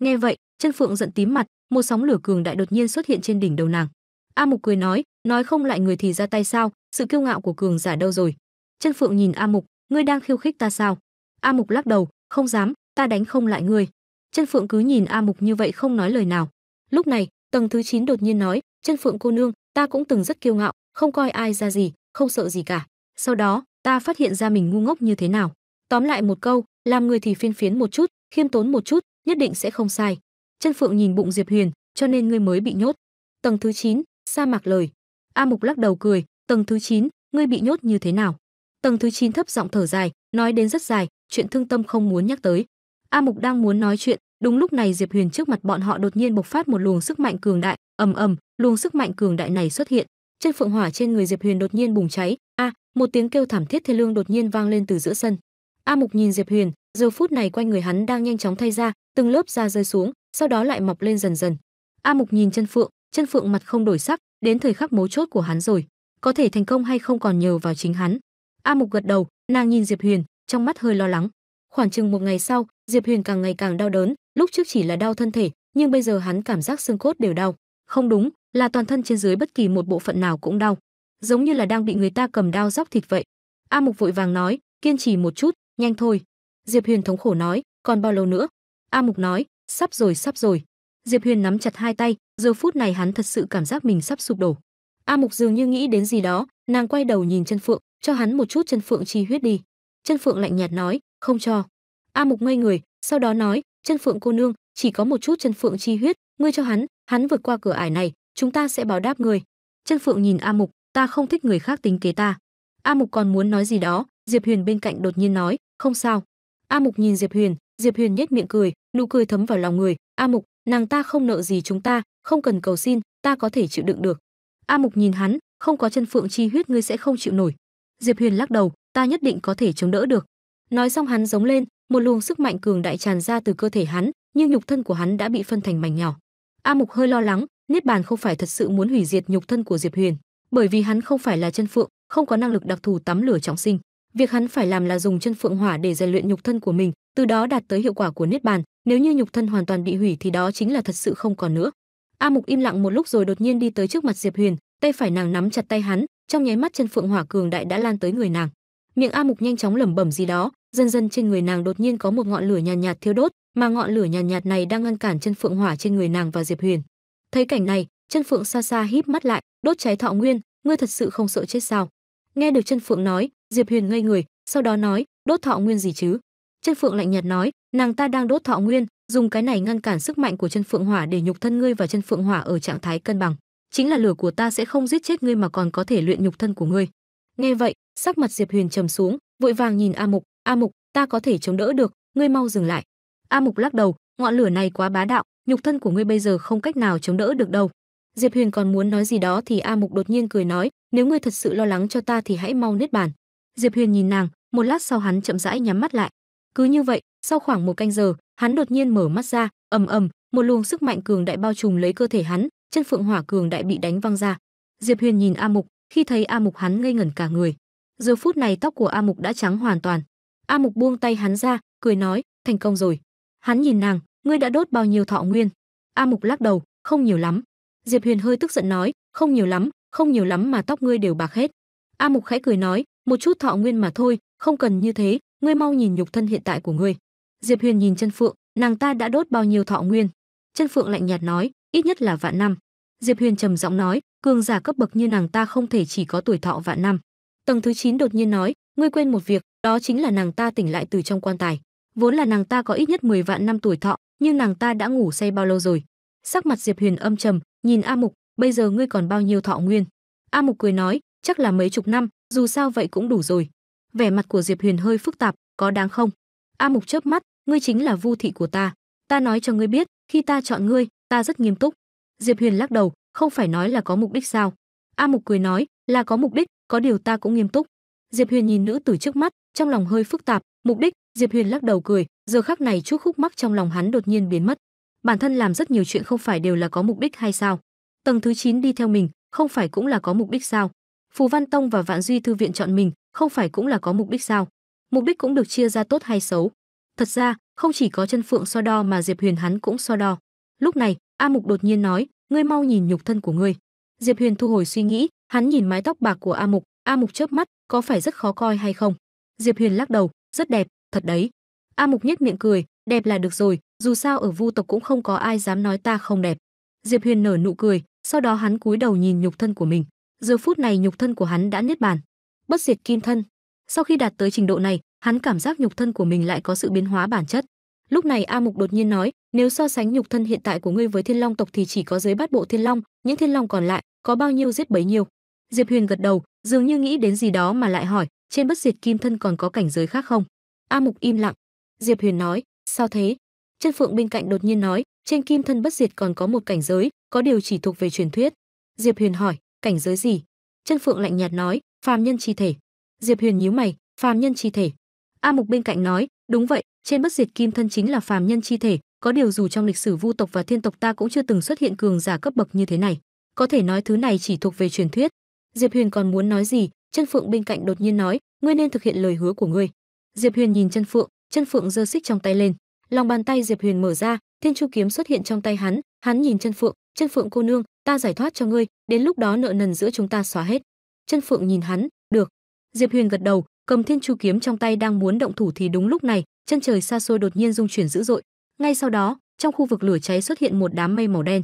nghe vậy chân phượng giận tím mặt một sóng lửa cường đại đột nhiên xuất hiện trên đỉnh đầu nàng a mục cười nói nói không lại người thì ra tay sao sự kiêu ngạo của cường giả đâu rồi chân phượng nhìn a mục ngươi đang khiêu khích ta sao a mục lắc đầu không dám ta đánh không lại ngươi chân phượng cứ nhìn a mục như vậy không nói lời nào lúc này tầng thứ 9 đột nhiên nói chân phượng cô nương ta cũng từng rất kiêu ngạo không coi ai ra gì không sợ gì cả sau đó ta phát hiện ra mình ngu ngốc như thế nào tóm lại một câu làm người thì phiên phiến một chút khiêm tốn một chút nhất định sẽ không sai chân phượng nhìn bụng diệp huyền cho nên ngươi mới bị nhốt tầng thứ 9, sa mạc lời a mục lắc đầu cười tầng thứ 9, ngươi bị nhốt như thế nào tầng thứ 9 thấp giọng thở dài nói đến rất dài chuyện thương tâm không muốn nhắc tới a mục đang muốn nói chuyện đúng lúc này diệp huyền trước mặt bọn họ đột nhiên bộc phát một luồng sức mạnh cường đại ầm ầm luồng sức mạnh cường đại này xuất hiện chân phượng hỏa trên người diệp huyền đột nhiên bùng cháy a một tiếng kêu thảm thiết thê lương đột nhiên vang lên từ giữa sân a mục nhìn diệp huyền giờ phút này quanh người hắn đang nhanh chóng thay ra từng lớp da rơi xuống sau đó lại mọc lên dần dần. A Mục nhìn chân phượng, chân phượng mặt không đổi sắc, đến thời khắc mấu chốt của hắn rồi, có thể thành công hay không còn nhờ vào chính hắn. A Mục gật đầu, nàng nhìn Diệp Huyền, trong mắt hơi lo lắng. Khoảng chừng một ngày sau, Diệp Huyền càng ngày càng đau đớn, lúc trước chỉ là đau thân thể, nhưng bây giờ hắn cảm giác xương cốt đều đau. Không đúng, là toàn thân trên dưới bất kỳ một bộ phận nào cũng đau, giống như là đang bị người ta cầm đao róc thịt vậy. A Mục vội vàng nói, kiên trì một chút, nhanh thôi. Diệp Huyền thống khổ nói, còn bao lâu nữa? A Mục nói, Sắp rồi, sắp rồi. Diệp Huyền nắm chặt hai tay, giờ phút này hắn thật sự cảm giác mình sắp sụp đổ. A Mục dường như nghĩ đến gì đó, nàng quay đầu nhìn chân phượng, cho hắn một chút chân phượng chi huyết đi. Chân phượng lạnh nhạt nói, không cho. A Mục ngây người, sau đó nói, chân phượng cô nương, chỉ có một chút chân phượng chi huyết, ngươi cho hắn, hắn vượt qua cửa ải này, chúng ta sẽ báo đáp ngươi. Chân phượng nhìn A Mục, ta không thích người khác tính kế ta. A Mục còn muốn nói gì đó, Diệp Huyền bên cạnh đột nhiên nói, không sao. A Mục nhìn Diệp Huyền, Diệp Huyền nhếch miệng cười, nụ cười thấm vào lòng người a mục nàng ta không nợ gì chúng ta không cần cầu xin ta có thể chịu đựng được a mục nhìn hắn không có chân phượng chi huyết ngươi sẽ không chịu nổi diệp huyền lắc đầu ta nhất định có thể chống đỡ được nói xong hắn giống lên một luồng sức mạnh cường đại tràn ra từ cơ thể hắn nhưng nhục thân của hắn đã bị phân thành mảnh nhỏ a mục hơi lo lắng niết bàn không phải thật sự muốn hủy diệt nhục thân của diệp huyền bởi vì hắn không phải là chân phượng không có năng lực đặc thù tắm lửa trọng sinh việc hắn phải làm là dùng chân phượng hỏa để rèn luyện nhục thân của mình từ đó đạt tới hiệu quả của niết bàn nếu như nhục thân hoàn toàn bị hủy thì đó chính là thật sự không còn nữa a mục im lặng một lúc rồi đột nhiên đi tới trước mặt diệp huyền tay phải nàng nắm chặt tay hắn trong nháy mắt chân phượng hỏa cường đại đã lan tới người nàng miệng a mục nhanh chóng lẩm bẩm gì đó dần dần trên người nàng đột nhiên có một ngọn lửa nhàn nhạt, nhạt thiêu đốt mà ngọn lửa nhàn nhạt, nhạt này đang ngăn cản chân phượng hỏa trên người nàng và diệp huyền thấy cảnh này chân phượng xa xa híp mắt lại đốt cháy thọ nguyên ngươi thật sự không sợ chết sao nghe được chân phượng nói diệp huyền ngây người sau đó nói đốt thọ nguyên gì chứ chân phượng lạnh nhạt nói nàng ta đang đốt thọ nguyên dùng cái này ngăn cản sức mạnh của chân phượng hỏa để nhục thân ngươi và chân phượng hỏa ở trạng thái cân bằng chính là lửa của ta sẽ không giết chết ngươi mà còn có thể luyện nhục thân của ngươi nghe vậy sắc mặt diệp huyền trầm xuống vội vàng nhìn a mục a mục ta có thể chống đỡ được ngươi mau dừng lại a mục lắc đầu ngọn lửa này quá bá đạo nhục thân của ngươi bây giờ không cách nào chống đỡ được đâu diệp huyền còn muốn nói gì đó thì a mục đột nhiên cười nói nếu ngươi thật sự lo lắng cho ta thì hãy mau niết bàn diệp huyền nhìn nàng một lát sau hắn chậm rãi nhắm mắt lại cứ như vậy, sau khoảng một canh giờ, hắn đột nhiên mở mắt ra, ầm ầm, một luồng sức mạnh cường đại bao trùm lấy cơ thể hắn, chân phượng hỏa cường đại bị đánh văng ra. Diệp Huyền nhìn A Mục, khi thấy A Mục hắn ngây ngẩn cả người. Giờ phút này tóc của A Mục đã trắng hoàn toàn. A Mục buông tay hắn ra, cười nói, thành công rồi. Hắn nhìn nàng, ngươi đã đốt bao nhiêu thọ nguyên? A Mục lắc đầu, không nhiều lắm. Diệp Huyền hơi tức giận nói, không nhiều lắm, không nhiều lắm mà tóc ngươi đều bạc hết. A Mục khẽ cười nói, một chút thọ nguyên mà thôi, không cần như thế, ngươi mau nhìn nhục thân hiện tại của ngươi diệp huyền nhìn chân phượng nàng ta đã đốt bao nhiêu thọ nguyên chân phượng lạnh nhạt nói ít nhất là vạn năm diệp huyền trầm giọng nói cường giả cấp bậc như nàng ta không thể chỉ có tuổi thọ vạn năm tầng thứ 9 đột nhiên nói ngươi quên một việc đó chính là nàng ta tỉnh lại từ trong quan tài vốn là nàng ta có ít nhất 10 vạn năm tuổi thọ nhưng nàng ta đã ngủ say bao lâu rồi sắc mặt diệp huyền âm trầm nhìn a mục bây giờ ngươi còn bao nhiêu thọ nguyên a mục cười nói chắc là mấy chục năm dù sao vậy cũng đủ rồi vẻ mặt của Diệp Huyền hơi phức tạp, có đáng không? A Mục chớp mắt, ngươi chính là Vu thị của ta, ta nói cho ngươi biết, khi ta chọn ngươi, ta rất nghiêm túc. Diệp Huyền lắc đầu, không phải nói là có mục đích sao? A Mục cười nói, là có mục đích, có điều ta cũng nghiêm túc. Diệp Huyền nhìn nữ tử trước mắt, trong lòng hơi phức tạp, mục đích, Diệp Huyền lắc đầu cười, giờ khắc này chút khúc mắc trong lòng hắn đột nhiên biến mất. Bản thân làm rất nhiều chuyện không phải đều là có mục đích hay sao? Tầng thứ 9 đi theo mình, không phải cũng là có mục đích sao? Phù Văn Tông và Vạn Duy thư viện chọn mình, không phải cũng là có mục đích sao? Mục đích cũng được chia ra tốt hay xấu. Thật ra, không chỉ có chân phượng so đo mà Diệp Huyền hắn cũng so đo. Lúc này, A Mục đột nhiên nói, ngươi mau nhìn nhục thân của ngươi. Diệp Huyền thu hồi suy nghĩ, hắn nhìn mái tóc bạc của A Mục, A Mục chớp mắt, có phải rất khó coi hay không? Diệp Huyền lắc đầu, rất đẹp, thật đấy. A Mục nhếch miệng cười, đẹp là được rồi, dù sao ở Vu tộc cũng không có ai dám nói ta không đẹp. Diệp Huyền nở nụ cười, sau đó hắn cúi đầu nhìn nhục thân của mình. Giờ phút này nhục thân của hắn đã niết bàn bất diệt kim thân sau khi đạt tới trình độ này hắn cảm giác nhục thân của mình lại có sự biến hóa bản chất lúc này a mục đột nhiên nói nếu so sánh nhục thân hiện tại của ngươi với thiên long tộc thì chỉ có giới bát bộ thiên long những thiên long còn lại có bao nhiêu giết bấy nhiêu diệp huyền gật đầu dường như nghĩ đến gì đó mà lại hỏi trên bất diệt kim thân còn có cảnh giới khác không a mục im lặng diệp huyền nói sao thế chân phượng bên cạnh đột nhiên nói trên kim thân bất diệt còn có một cảnh giới có điều chỉ thuộc về truyền thuyết diệp huyền hỏi cảnh giới gì chân phượng lạnh nhạt nói phàm nhân chi thể diệp huyền nhíu mày phàm nhân chi thể a mục bên cạnh nói đúng vậy trên bất diệt kim thân chính là phàm nhân chi thể có điều dù trong lịch sử vu tộc và thiên tộc ta cũng chưa từng xuất hiện cường giả cấp bậc như thế này có thể nói thứ này chỉ thuộc về truyền thuyết diệp huyền còn muốn nói gì chân phượng bên cạnh đột nhiên nói ngươi nên thực hiện lời hứa của ngươi diệp huyền nhìn chân phượng chân phượng giơ xích trong tay lên lòng bàn tay diệp huyền mở ra thiên chu kiếm xuất hiện trong tay hắn hắn nhìn chân phượng chân phượng cô nương ta giải thoát cho ngươi đến lúc đó nợ nần giữa chúng ta xóa hết chân phượng nhìn hắn được diệp huyền gật đầu cầm thiên chu kiếm trong tay đang muốn động thủ thì đúng lúc này chân trời xa xôi đột nhiên rung chuyển dữ dội ngay sau đó trong khu vực lửa cháy xuất hiện một đám mây màu đen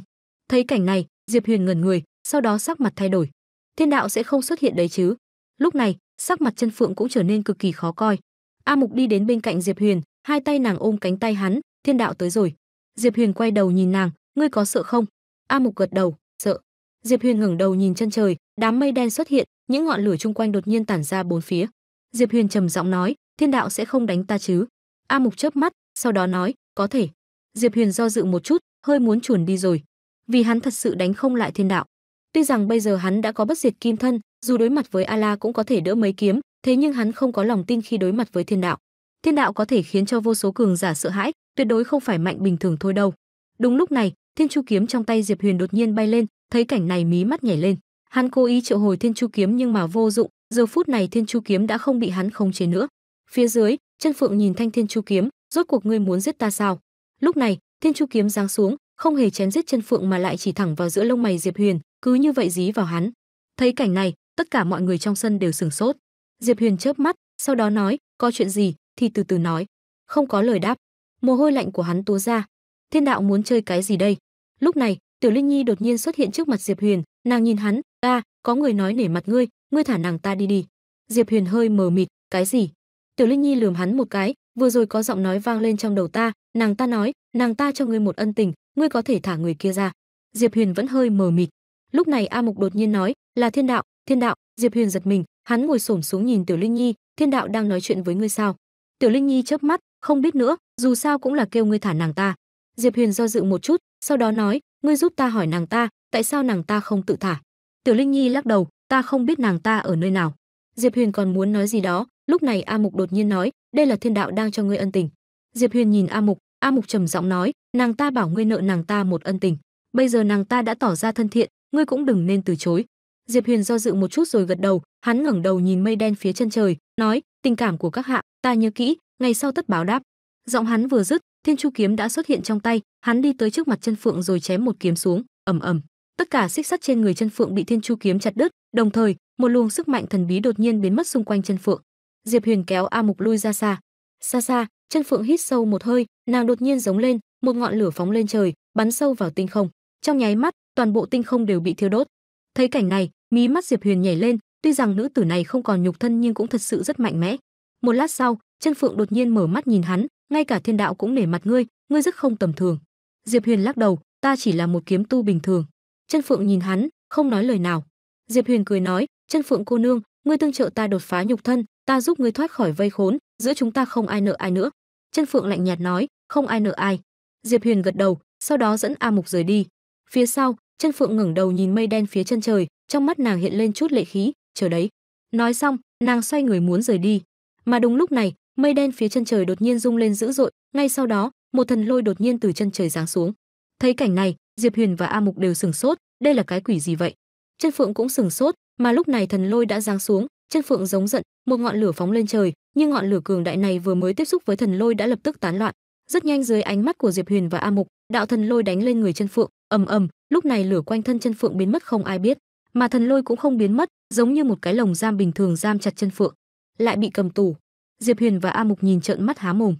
thấy cảnh này diệp huyền ngẩn người sau đó sắc mặt thay đổi thiên đạo sẽ không xuất hiện đấy chứ lúc này sắc mặt chân phượng cũng trở nên cực kỳ khó coi a mục đi đến bên cạnh diệp huyền hai tay nàng ôm cánh tay hắn thiên đạo tới rồi diệp huyền quay đầu nhìn nàng ngươi có sợ không a mục gật đầu sợ diệp huyền ngẩng đầu nhìn chân trời đám mây đen xuất hiện những ngọn lửa chung quanh đột nhiên tản ra bốn phía diệp huyền trầm giọng nói thiên đạo sẽ không đánh ta chứ a mục chớp mắt sau đó nói có thể diệp huyền do dự một chút hơi muốn chuồn đi rồi vì hắn thật sự đánh không lại thiên đạo tuy rằng bây giờ hắn đã có bất diệt kim thân dù đối mặt với a la cũng có thể đỡ mấy kiếm thế nhưng hắn không có lòng tin khi đối mặt với thiên đạo thiên đạo có thể khiến cho vô số cường giả sợ hãi tuyệt đối không phải mạnh bình thường thôi đâu đúng lúc này thiên chu kiếm trong tay diệp huyền đột nhiên bay lên thấy cảnh này mí mắt nhảy lên Hắn cố ý triệu hồi Thiên Chu kiếm nhưng mà vô dụng, giờ phút này Thiên Chu kiếm đã không bị hắn khống chế nữa. Phía dưới, Chân Phượng nhìn thanh Thiên Chu kiếm, rốt cuộc ngươi muốn giết ta sao? Lúc này, Thiên Chu kiếm giáng xuống, không hề chém giết Chân Phượng mà lại chỉ thẳng vào giữa lông mày Diệp Huyền, cứ như vậy dí vào hắn. Thấy cảnh này, tất cả mọi người trong sân đều sửng sốt. Diệp Huyền chớp mắt, sau đó nói, có chuyện gì thì từ từ nói. Không có lời đáp. Mồ hôi lạnh của hắn túa ra. Thiên đạo muốn chơi cái gì đây? Lúc này, Tiểu Linh Nhi đột nhiên xuất hiện trước mặt Diệp Huyền, nàng nhìn hắn, "A, có người nói nể mặt ngươi, ngươi thả nàng ta đi đi." Diệp Huyền hơi mờ mịt, "Cái gì?" Tiểu Linh Nhi lườm hắn một cái, "Vừa rồi có giọng nói vang lên trong đầu ta, nàng ta nói, nàng ta cho ngươi một ân tình, ngươi có thể thả người kia ra." Diệp Huyền vẫn hơi mờ mịt. Lúc này A Mục đột nhiên nói, "Là Thiên đạo, Thiên đạo." Diệp Huyền giật mình, hắn ngồi xổm xuống nhìn Tiểu Linh Nhi, "Thiên đạo đang nói chuyện với ngươi sao?" Tiểu Linh Nhi chớp mắt, không biết nữa, dù sao cũng là kêu ngươi thả nàng ta. Diệp Huyền do dự một chút, sau đó nói, ngươi giúp ta hỏi nàng ta tại sao nàng ta không tự thả tiểu linh nhi lắc đầu ta không biết nàng ta ở nơi nào diệp huyền còn muốn nói gì đó lúc này a mục đột nhiên nói đây là thiên đạo đang cho ngươi ân tình diệp huyền nhìn a mục a mục trầm giọng nói nàng ta bảo ngươi nợ nàng ta một ân tình bây giờ nàng ta đã tỏ ra thân thiện ngươi cũng đừng nên từ chối diệp huyền do dự một chút rồi gật đầu hắn ngẩng đầu nhìn mây đen phía chân trời nói tình cảm của các hạ ta nhớ kỹ ngày sau tất báo đáp giọng hắn vừa dứt thiên chu kiếm đã xuất hiện trong tay hắn đi tới trước mặt chân phượng rồi chém một kiếm xuống ầm ầm tất cả xích sắt trên người chân phượng bị thiên chu kiếm chặt đứt đồng thời một luồng sức mạnh thần bí đột nhiên biến mất xung quanh chân phượng diệp huyền kéo a mục lui ra xa xa xa chân phượng hít sâu một hơi nàng đột nhiên giống lên một ngọn lửa phóng lên trời bắn sâu vào tinh không trong nháy mắt toàn bộ tinh không đều bị thiêu đốt thấy cảnh này mí mắt diệp huyền nhảy lên tuy rằng nữ tử này không còn nhục thân nhưng cũng thật sự rất mạnh mẽ một lát sau chân phượng đột nhiên mở mắt nhìn hắn ngay cả thiên đạo cũng nể mặt ngươi ngươi rất không tầm thường Diệp Huyền lắc đầu, ta chỉ là một kiếm tu bình thường. Chân Phượng nhìn hắn, không nói lời nào. Diệp Huyền cười nói, "Chân Phượng cô nương, ngươi tương trợ ta đột phá nhục thân, ta giúp ngươi thoát khỏi vây khốn, giữa chúng ta không ai nợ ai nữa." Chân Phượng lạnh nhạt nói, "Không ai nợ ai." Diệp Huyền gật đầu, sau đó dẫn A Mục rời đi. Phía sau, Chân Phượng ngẩng đầu nhìn mây đen phía chân trời, trong mắt nàng hiện lên chút lệ khí, "Chờ đấy." Nói xong, nàng xoay người muốn rời đi. Mà đúng lúc này, mây đen phía chân trời đột nhiên rung lên dữ dội, ngay sau đó, một thần lôi đột nhiên từ chân trời giáng xuống. Thấy cảnh này, Diệp Huyền và A Mục đều sừng sốt, đây là cái quỷ gì vậy? Chân Phượng cũng sừng sốt, mà lúc này thần lôi đã giáng xuống, Chân Phượng giống giận, một ngọn lửa phóng lên trời, nhưng ngọn lửa cường đại này vừa mới tiếp xúc với thần lôi đã lập tức tán loạn. Rất nhanh dưới ánh mắt của Diệp Huyền và A Mục, đạo thần lôi đánh lên người Chân Phượng, ầm ầm, lúc này lửa quanh thân Chân Phượng biến mất không ai biết, mà thần lôi cũng không biến mất, giống như một cái lồng giam bình thường giam chặt Chân Phượng, lại bị cầm tù. Diệp Huyền và A Mục nhìn trợn mắt há mồm.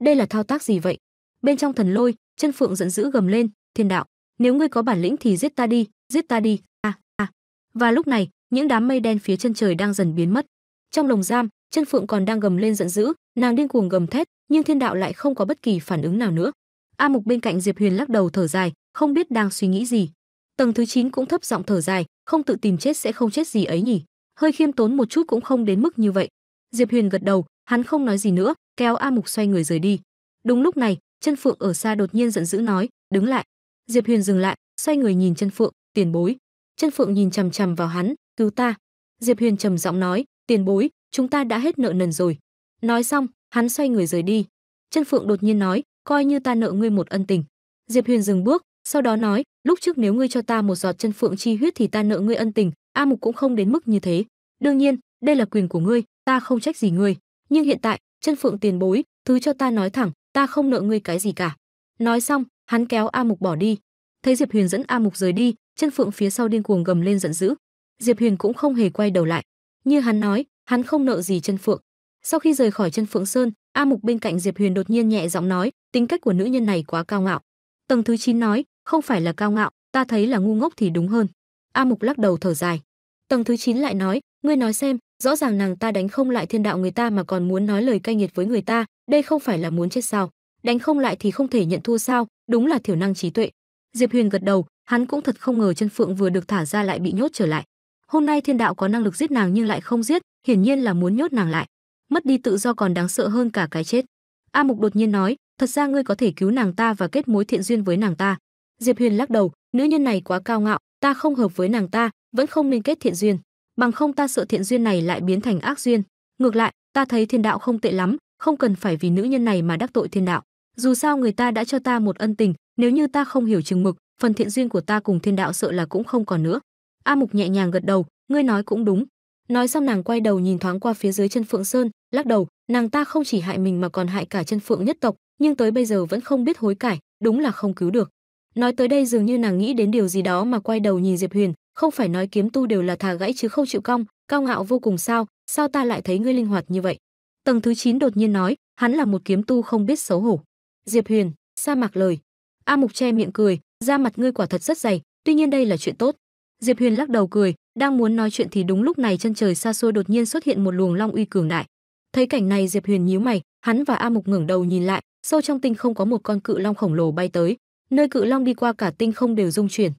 Đây là thao tác gì vậy? Bên trong thần lôi, chân phượng giận dữ gầm lên, "Thiên đạo, nếu ngươi có bản lĩnh thì giết ta đi, giết ta đi." A a. Và lúc này, những đám mây đen phía chân trời đang dần biến mất. Trong lồng giam, chân phượng còn đang gầm lên giận dữ, nàng điên cuồng gầm thét, nhưng thiên đạo lại không có bất kỳ phản ứng nào nữa. A Mục bên cạnh Diệp Huyền lắc đầu thở dài, không biết đang suy nghĩ gì. Tầng thứ 9 cũng thấp giọng thở dài, không tự tìm chết sẽ không chết gì ấy nhỉ. Hơi khiêm tốn một chút cũng không đến mức như vậy. Diệp Huyền gật đầu, hắn không nói gì nữa, kéo A Mục xoay người rời đi. Đúng lúc này, chân phượng ở xa đột nhiên giận dữ nói đứng lại diệp huyền dừng lại xoay người nhìn chân phượng tiền bối chân phượng nhìn chằm chằm vào hắn cứu ta diệp huyền trầm giọng nói tiền bối chúng ta đã hết nợ nần rồi nói xong hắn xoay người rời đi chân phượng đột nhiên nói coi như ta nợ ngươi một ân tình diệp huyền dừng bước sau đó nói lúc trước nếu ngươi cho ta một giọt chân phượng chi huyết thì ta nợ ngươi ân tình a mục cũng không đến mức như thế đương nhiên đây là quyền của ngươi ta không trách gì ngươi nhưng hiện tại chân phượng tiền bối thứ cho ta nói thẳng ta không nợ ngươi cái gì cả. Nói xong, hắn kéo A Mục bỏ đi. Thấy Diệp Huyền dẫn A Mục rời đi, chân phượng phía sau điên cuồng gầm lên giận dữ. Diệp Huyền cũng không hề quay đầu lại. Như hắn nói, hắn không nợ gì chân phượng. Sau khi rời khỏi chân phượng sơn, A Mục bên cạnh Diệp Huyền đột nhiên nhẹ giọng nói, tính cách của nữ nhân này quá cao ngạo. Tầng thứ 9 nói, không phải là cao ngạo, ta thấy là ngu ngốc thì đúng hơn. A Mục lắc đầu thở dài. Tầng thứ 9 lại nói, ngươi nói xem, rõ ràng nàng ta đánh không lại thiên đạo người ta mà còn muốn nói lời cay nghiệt với người ta đây không phải là muốn chết sao đánh không lại thì không thể nhận thua sao đúng là thiểu năng trí tuệ diệp huyền gật đầu hắn cũng thật không ngờ chân phượng vừa được thả ra lại bị nhốt trở lại hôm nay thiên đạo có năng lực giết nàng nhưng lại không giết hiển nhiên là muốn nhốt nàng lại mất đi tự do còn đáng sợ hơn cả cái chết a mục đột nhiên nói thật ra ngươi có thể cứu nàng ta và kết mối thiện duyên với nàng ta diệp huyền lắc đầu nữ nhân này quá cao ngạo ta không hợp với nàng ta vẫn không nên kết thiện duyên bằng không ta sợ thiện duyên này lại biến thành ác duyên. Ngược lại, ta thấy thiên đạo không tệ lắm, không cần phải vì nữ nhân này mà đắc tội thiên đạo. Dù sao người ta đã cho ta một ân tình, nếu như ta không hiểu chừng mực, phần thiện duyên của ta cùng thiên đạo sợ là cũng không còn nữa. A Mục nhẹ nhàng gật đầu, ngươi nói cũng đúng. Nói xong nàng quay đầu nhìn thoáng qua phía dưới chân Phượng Sơn, lắc đầu, nàng ta không chỉ hại mình mà còn hại cả chân Phượng nhất tộc, nhưng tới bây giờ vẫn không biết hối cải, đúng là không cứu được. Nói tới đây dường như nàng nghĩ đến điều gì đó mà quay đầu nhìn Diệp Huyền, không phải nói kiếm tu đều là thà gãy chứ không chịu cong, cao ngạo vô cùng sao, sao ta lại thấy ngươi linh hoạt như vậy? Tầng thứ 9 đột nhiên nói, hắn là một kiếm tu không biết xấu hổ. Diệp Huyền, sa mạc lời. A Mục che miệng cười, da mặt ngươi quả thật rất dày, tuy nhiên đây là chuyện tốt. Diệp Huyền lắc đầu cười, đang muốn nói chuyện thì đúng lúc này chân trời xa xôi đột nhiên xuất hiện một luồng long uy cường đại. Thấy cảnh này Diệp Huyền nhíu mày, hắn và A Mục ngẩng đầu nhìn lại, sâu trong tinh không có một con cự long khổng lồ bay tới, nơi cự long đi qua cả tinh không đều rung chuyển.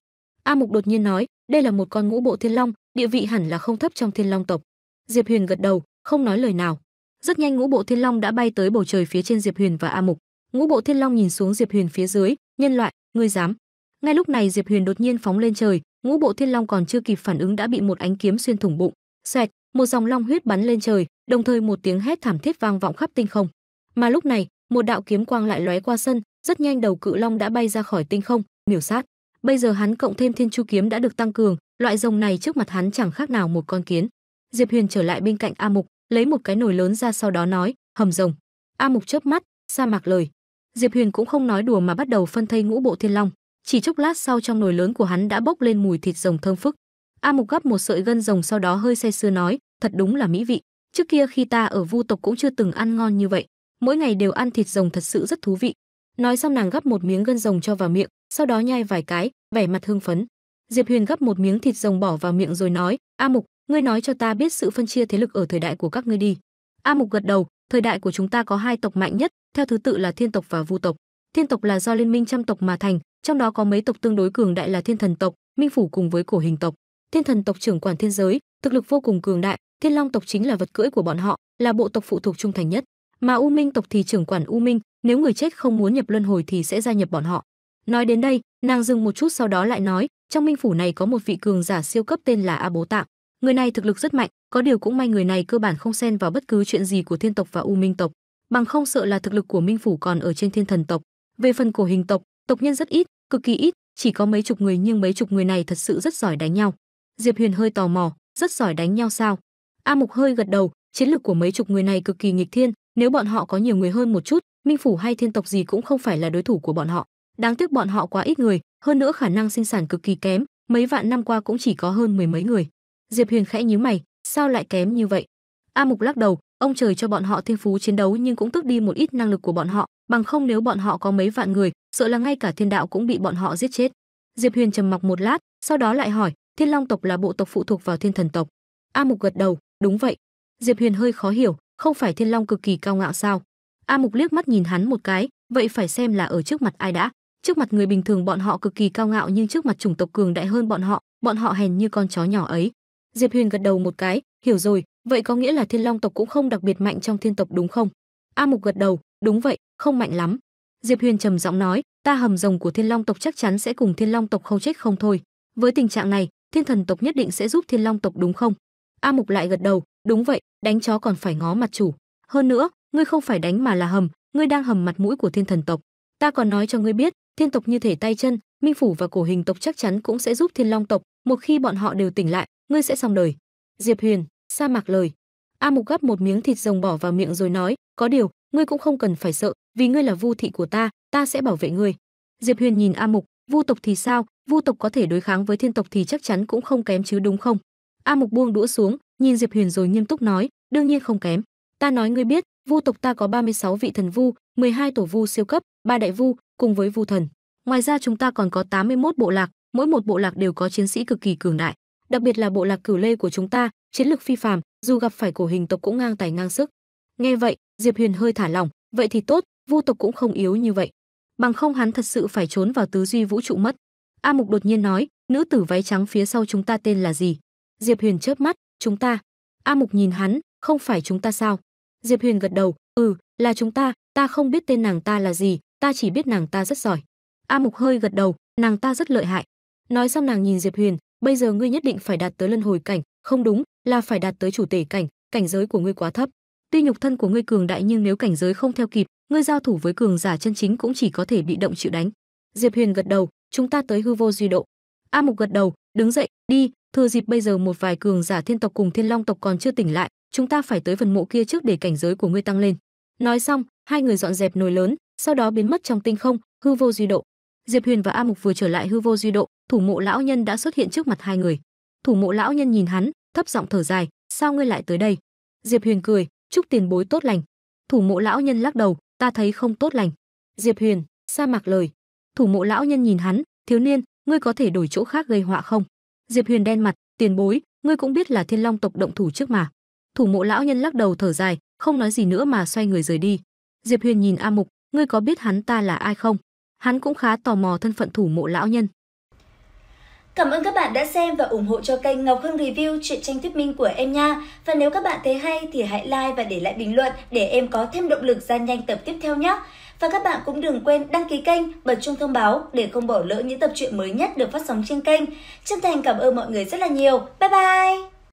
A Mục đột nhiên nói, đây là một con ngũ bộ thiên long địa vị hẳn là không thấp trong thiên long tộc diệp huyền gật đầu không nói lời nào rất nhanh ngũ bộ thiên long đã bay tới bầu trời phía trên diệp huyền và a mục ngũ bộ thiên long nhìn xuống diệp huyền phía dưới nhân loại ngươi dám ngay lúc này diệp huyền đột nhiên phóng lên trời ngũ bộ thiên long còn chưa kịp phản ứng đã bị một ánh kiếm xuyên thủng bụng xoẹt một dòng long huyết bắn lên trời đồng thời một tiếng hét thảm thiết vang vọng khắp tinh không mà lúc này một đạo kiếm quang lại lóe qua sân rất nhanh đầu cự long đã bay ra khỏi tinh không miểu sát Bây giờ hắn cộng thêm Thiên Chu kiếm đã được tăng cường, loại rồng này trước mặt hắn chẳng khác nào một con kiến. Diệp Huyền trở lại bên cạnh A Mục, lấy một cái nồi lớn ra sau đó nói, "Hầm rồng." A Mục chớp mắt, sa mạc lời. Diệp Huyền cũng không nói đùa mà bắt đầu phân thây ngũ bộ thiên long, chỉ chốc lát sau trong nồi lớn của hắn đã bốc lên mùi thịt rồng thơm phức. A Mục gắp một sợi gân rồng sau đó hơi say sưa nói, "Thật đúng là mỹ vị, trước kia khi ta ở Vu tộc cũng chưa từng ăn ngon như vậy, mỗi ngày đều ăn thịt rồng thật sự rất thú vị." Nói xong nàng gấp một miếng gân rồng cho vào miệng, sau đó nhai vài cái, vẻ mặt hưng phấn. Diệp Huyền gấp một miếng thịt rồng bỏ vào miệng rồi nói, "A Mục, ngươi nói cho ta biết sự phân chia thế lực ở thời đại của các ngươi đi." A Mục gật đầu, thời đại của chúng ta có hai tộc mạnh nhất, theo thứ tự là Thiên tộc và Vu tộc. Thiên tộc là do liên minh trăm tộc mà thành, trong đó có mấy tộc tương đối cường đại là Thiên thần tộc, Minh phủ cùng với Cổ hình tộc. Thiên thần tộc trưởng quản thiên giới, thực lực vô cùng cường đại, Thiên long tộc chính là vật cưỡi của bọn họ, là bộ tộc phụ thuộc trung thành nhất mà u minh tộc thì trưởng quản u minh nếu người chết không muốn nhập luân hồi thì sẽ gia nhập bọn họ nói đến đây nàng dừng một chút sau đó lại nói trong minh phủ này có một vị cường giả siêu cấp tên là a bố tạng người này thực lực rất mạnh có điều cũng may người này cơ bản không xen vào bất cứ chuyện gì của thiên tộc và u minh tộc bằng không sợ là thực lực của minh phủ còn ở trên thiên thần tộc về phần cổ hình tộc tộc nhân rất ít cực kỳ ít chỉ có mấy chục người nhưng mấy chục người này thật sự rất giỏi đánh nhau diệp huyền hơi tò mò rất giỏi đánh nhau sao a mục hơi gật đầu chiến lực của mấy chục người này cực kỳ nghịch thiên nếu bọn họ có nhiều người hơn một chút, Minh phủ hay thiên tộc gì cũng không phải là đối thủ của bọn họ. Đáng tiếc bọn họ quá ít người, hơn nữa khả năng sinh sản cực kỳ kém, mấy vạn năm qua cũng chỉ có hơn mười mấy người. Diệp Huyền khẽ nhíu mày, sao lại kém như vậy? A Mục lắc đầu, ông trời cho bọn họ thiên phú chiến đấu nhưng cũng tước đi một ít năng lực của bọn họ, bằng không nếu bọn họ có mấy vạn người, sợ là ngay cả thiên đạo cũng bị bọn họ giết chết. Diệp Huyền trầm mặc một lát, sau đó lại hỏi, Thiên Long tộc là bộ tộc phụ thuộc vào Thiên Thần tộc. A Mục gật đầu, đúng vậy. Diệp Huyền hơi khó hiểu, không phải thiên long cực kỳ cao ngạo sao a mục liếc mắt nhìn hắn một cái vậy phải xem là ở trước mặt ai đã trước mặt người bình thường bọn họ cực kỳ cao ngạo nhưng trước mặt chủng tộc cường đại hơn bọn họ bọn họ hèn như con chó nhỏ ấy diệp huyền gật đầu một cái hiểu rồi vậy có nghĩa là thiên long tộc cũng không đặc biệt mạnh trong thiên tộc đúng không a mục gật đầu đúng vậy không mạnh lắm diệp huyền trầm giọng nói ta hầm rồng của thiên long tộc chắc chắn sẽ cùng thiên long tộc không chết không thôi với tình trạng này thiên thần tộc nhất định sẽ giúp thiên long tộc đúng không a mục lại gật đầu Đúng vậy, đánh chó còn phải ngó mặt chủ. Hơn nữa, ngươi không phải đánh mà là hầm, ngươi đang hầm mặt mũi của thiên thần tộc. Ta còn nói cho ngươi biết, thiên tộc như thể tay chân, minh phủ và cổ hình tộc chắc chắn cũng sẽ giúp thiên long tộc. Một khi bọn họ đều tỉnh lại, ngươi sẽ xong đời. Diệp Huyền, sa mạc lời. A Mục gắp một miếng thịt rồng bỏ vào miệng rồi nói, có điều, ngươi cũng không cần phải sợ, vì ngươi là vu thị của ta, ta sẽ bảo vệ ngươi. Diệp Huyền nhìn A Mục, vu tộc thì sao, vu tộc có thể đối kháng với thiên tộc thì chắc chắn cũng không kém chứ đúng không? A Mục buông đũa xuống, nhìn Diệp Huyền rồi nghiêm túc nói, đương nhiên không kém. Ta nói ngươi biết, vu tộc ta có 36 vị thần vu, 12 tổ vu siêu cấp, ba đại vu cùng với vu thần. Ngoài ra chúng ta còn có 81 bộ lạc, mỗi một bộ lạc đều có chiến sĩ cực kỳ cường đại, đặc biệt là bộ lạc Cửu Lê của chúng ta, chiến lực phi phàm, dù gặp phải cổ hình tộc cũng ngang tài ngang sức. Nghe vậy, Diệp Huyền hơi thả lỏng, vậy thì tốt, vu tộc cũng không yếu như vậy. Bằng không hắn thật sự phải trốn vào tứ duy vũ trụ mất. A Mục đột nhiên nói, nữ tử váy trắng phía sau chúng ta tên là gì? Diệp Huyền chớp mắt, chúng ta a mục nhìn hắn không phải chúng ta sao diệp huyền gật đầu ừ là chúng ta ta không biết tên nàng ta là gì ta chỉ biết nàng ta rất giỏi a mục hơi gật đầu nàng ta rất lợi hại nói xong nàng nhìn diệp huyền bây giờ ngươi nhất định phải đạt tới luân hồi cảnh không đúng là phải đạt tới chủ tể cảnh cảnh giới của ngươi quá thấp tuy nhục thân của ngươi cường đại nhưng nếu cảnh giới không theo kịp ngươi giao thủ với cường giả chân chính cũng chỉ có thể bị động chịu đánh diệp huyền gật đầu chúng ta tới hư vô duy độ a mục gật đầu đứng dậy đi Thừa dịp bây giờ một vài cường giả thiên tộc cùng thiên long tộc còn chưa tỉnh lại, chúng ta phải tới phần mộ kia trước để cảnh giới của ngươi tăng lên. Nói xong, hai người dọn dẹp nồi lớn, sau đó biến mất trong tinh không, hư vô duy độ. Diệp Huyền và A Mục vừa trở lại hư vô duy độ, thủ mộ lão nhân đã xuất hiện trước mặt hai người. Thủ mộ lão nhân nhìn hắn, thấp giọng thở dài, "Sao ngươi lại tới đây?" Diệp Huyền cười, "Chúc tiền bối tốt lành." Thủ mộ lão nhân lắc đầu, "Ta thấy không tốt lành." Diệp Huyền, sa mạc lời. Thủ mộ lão nhân nhìn hắn, "Thiếu niên, ngươi có thể đổi chỗ khác gây họa không?" Diệp Huyền đen mặt, tiền bối, ngươi cũng biết là Thiên Long tộc động thủ trước mà. Thủ mộ lão nhân lắc đầu thở dài, không nói gì nữa mà xoay người rời đi. Diệp Huyền nhìn A Mục, ngươi có biết hắn ta là ai không? Hắn cũng khá tò mò thân phận thủ mộ lão nhân. Cảm ơn các bạn đã xem và ủng hộ cho kênh Ngọc Hưng Review truyện tranh thuyết minh của em nha. Và nếu các bạn thấy hay thì hãy like và để lại bình luận để em có thêm động lực ra nhanh tập tiếp theo nhé. Và các bạn cũng đừng quên đăng ký kênh, bật chuông thông báo để không bỏ lỡ những tập truyện mới nhất được phát sóng trên kênh. Chân thành cảm ơn mọi người rất là nhiều. Bye bye!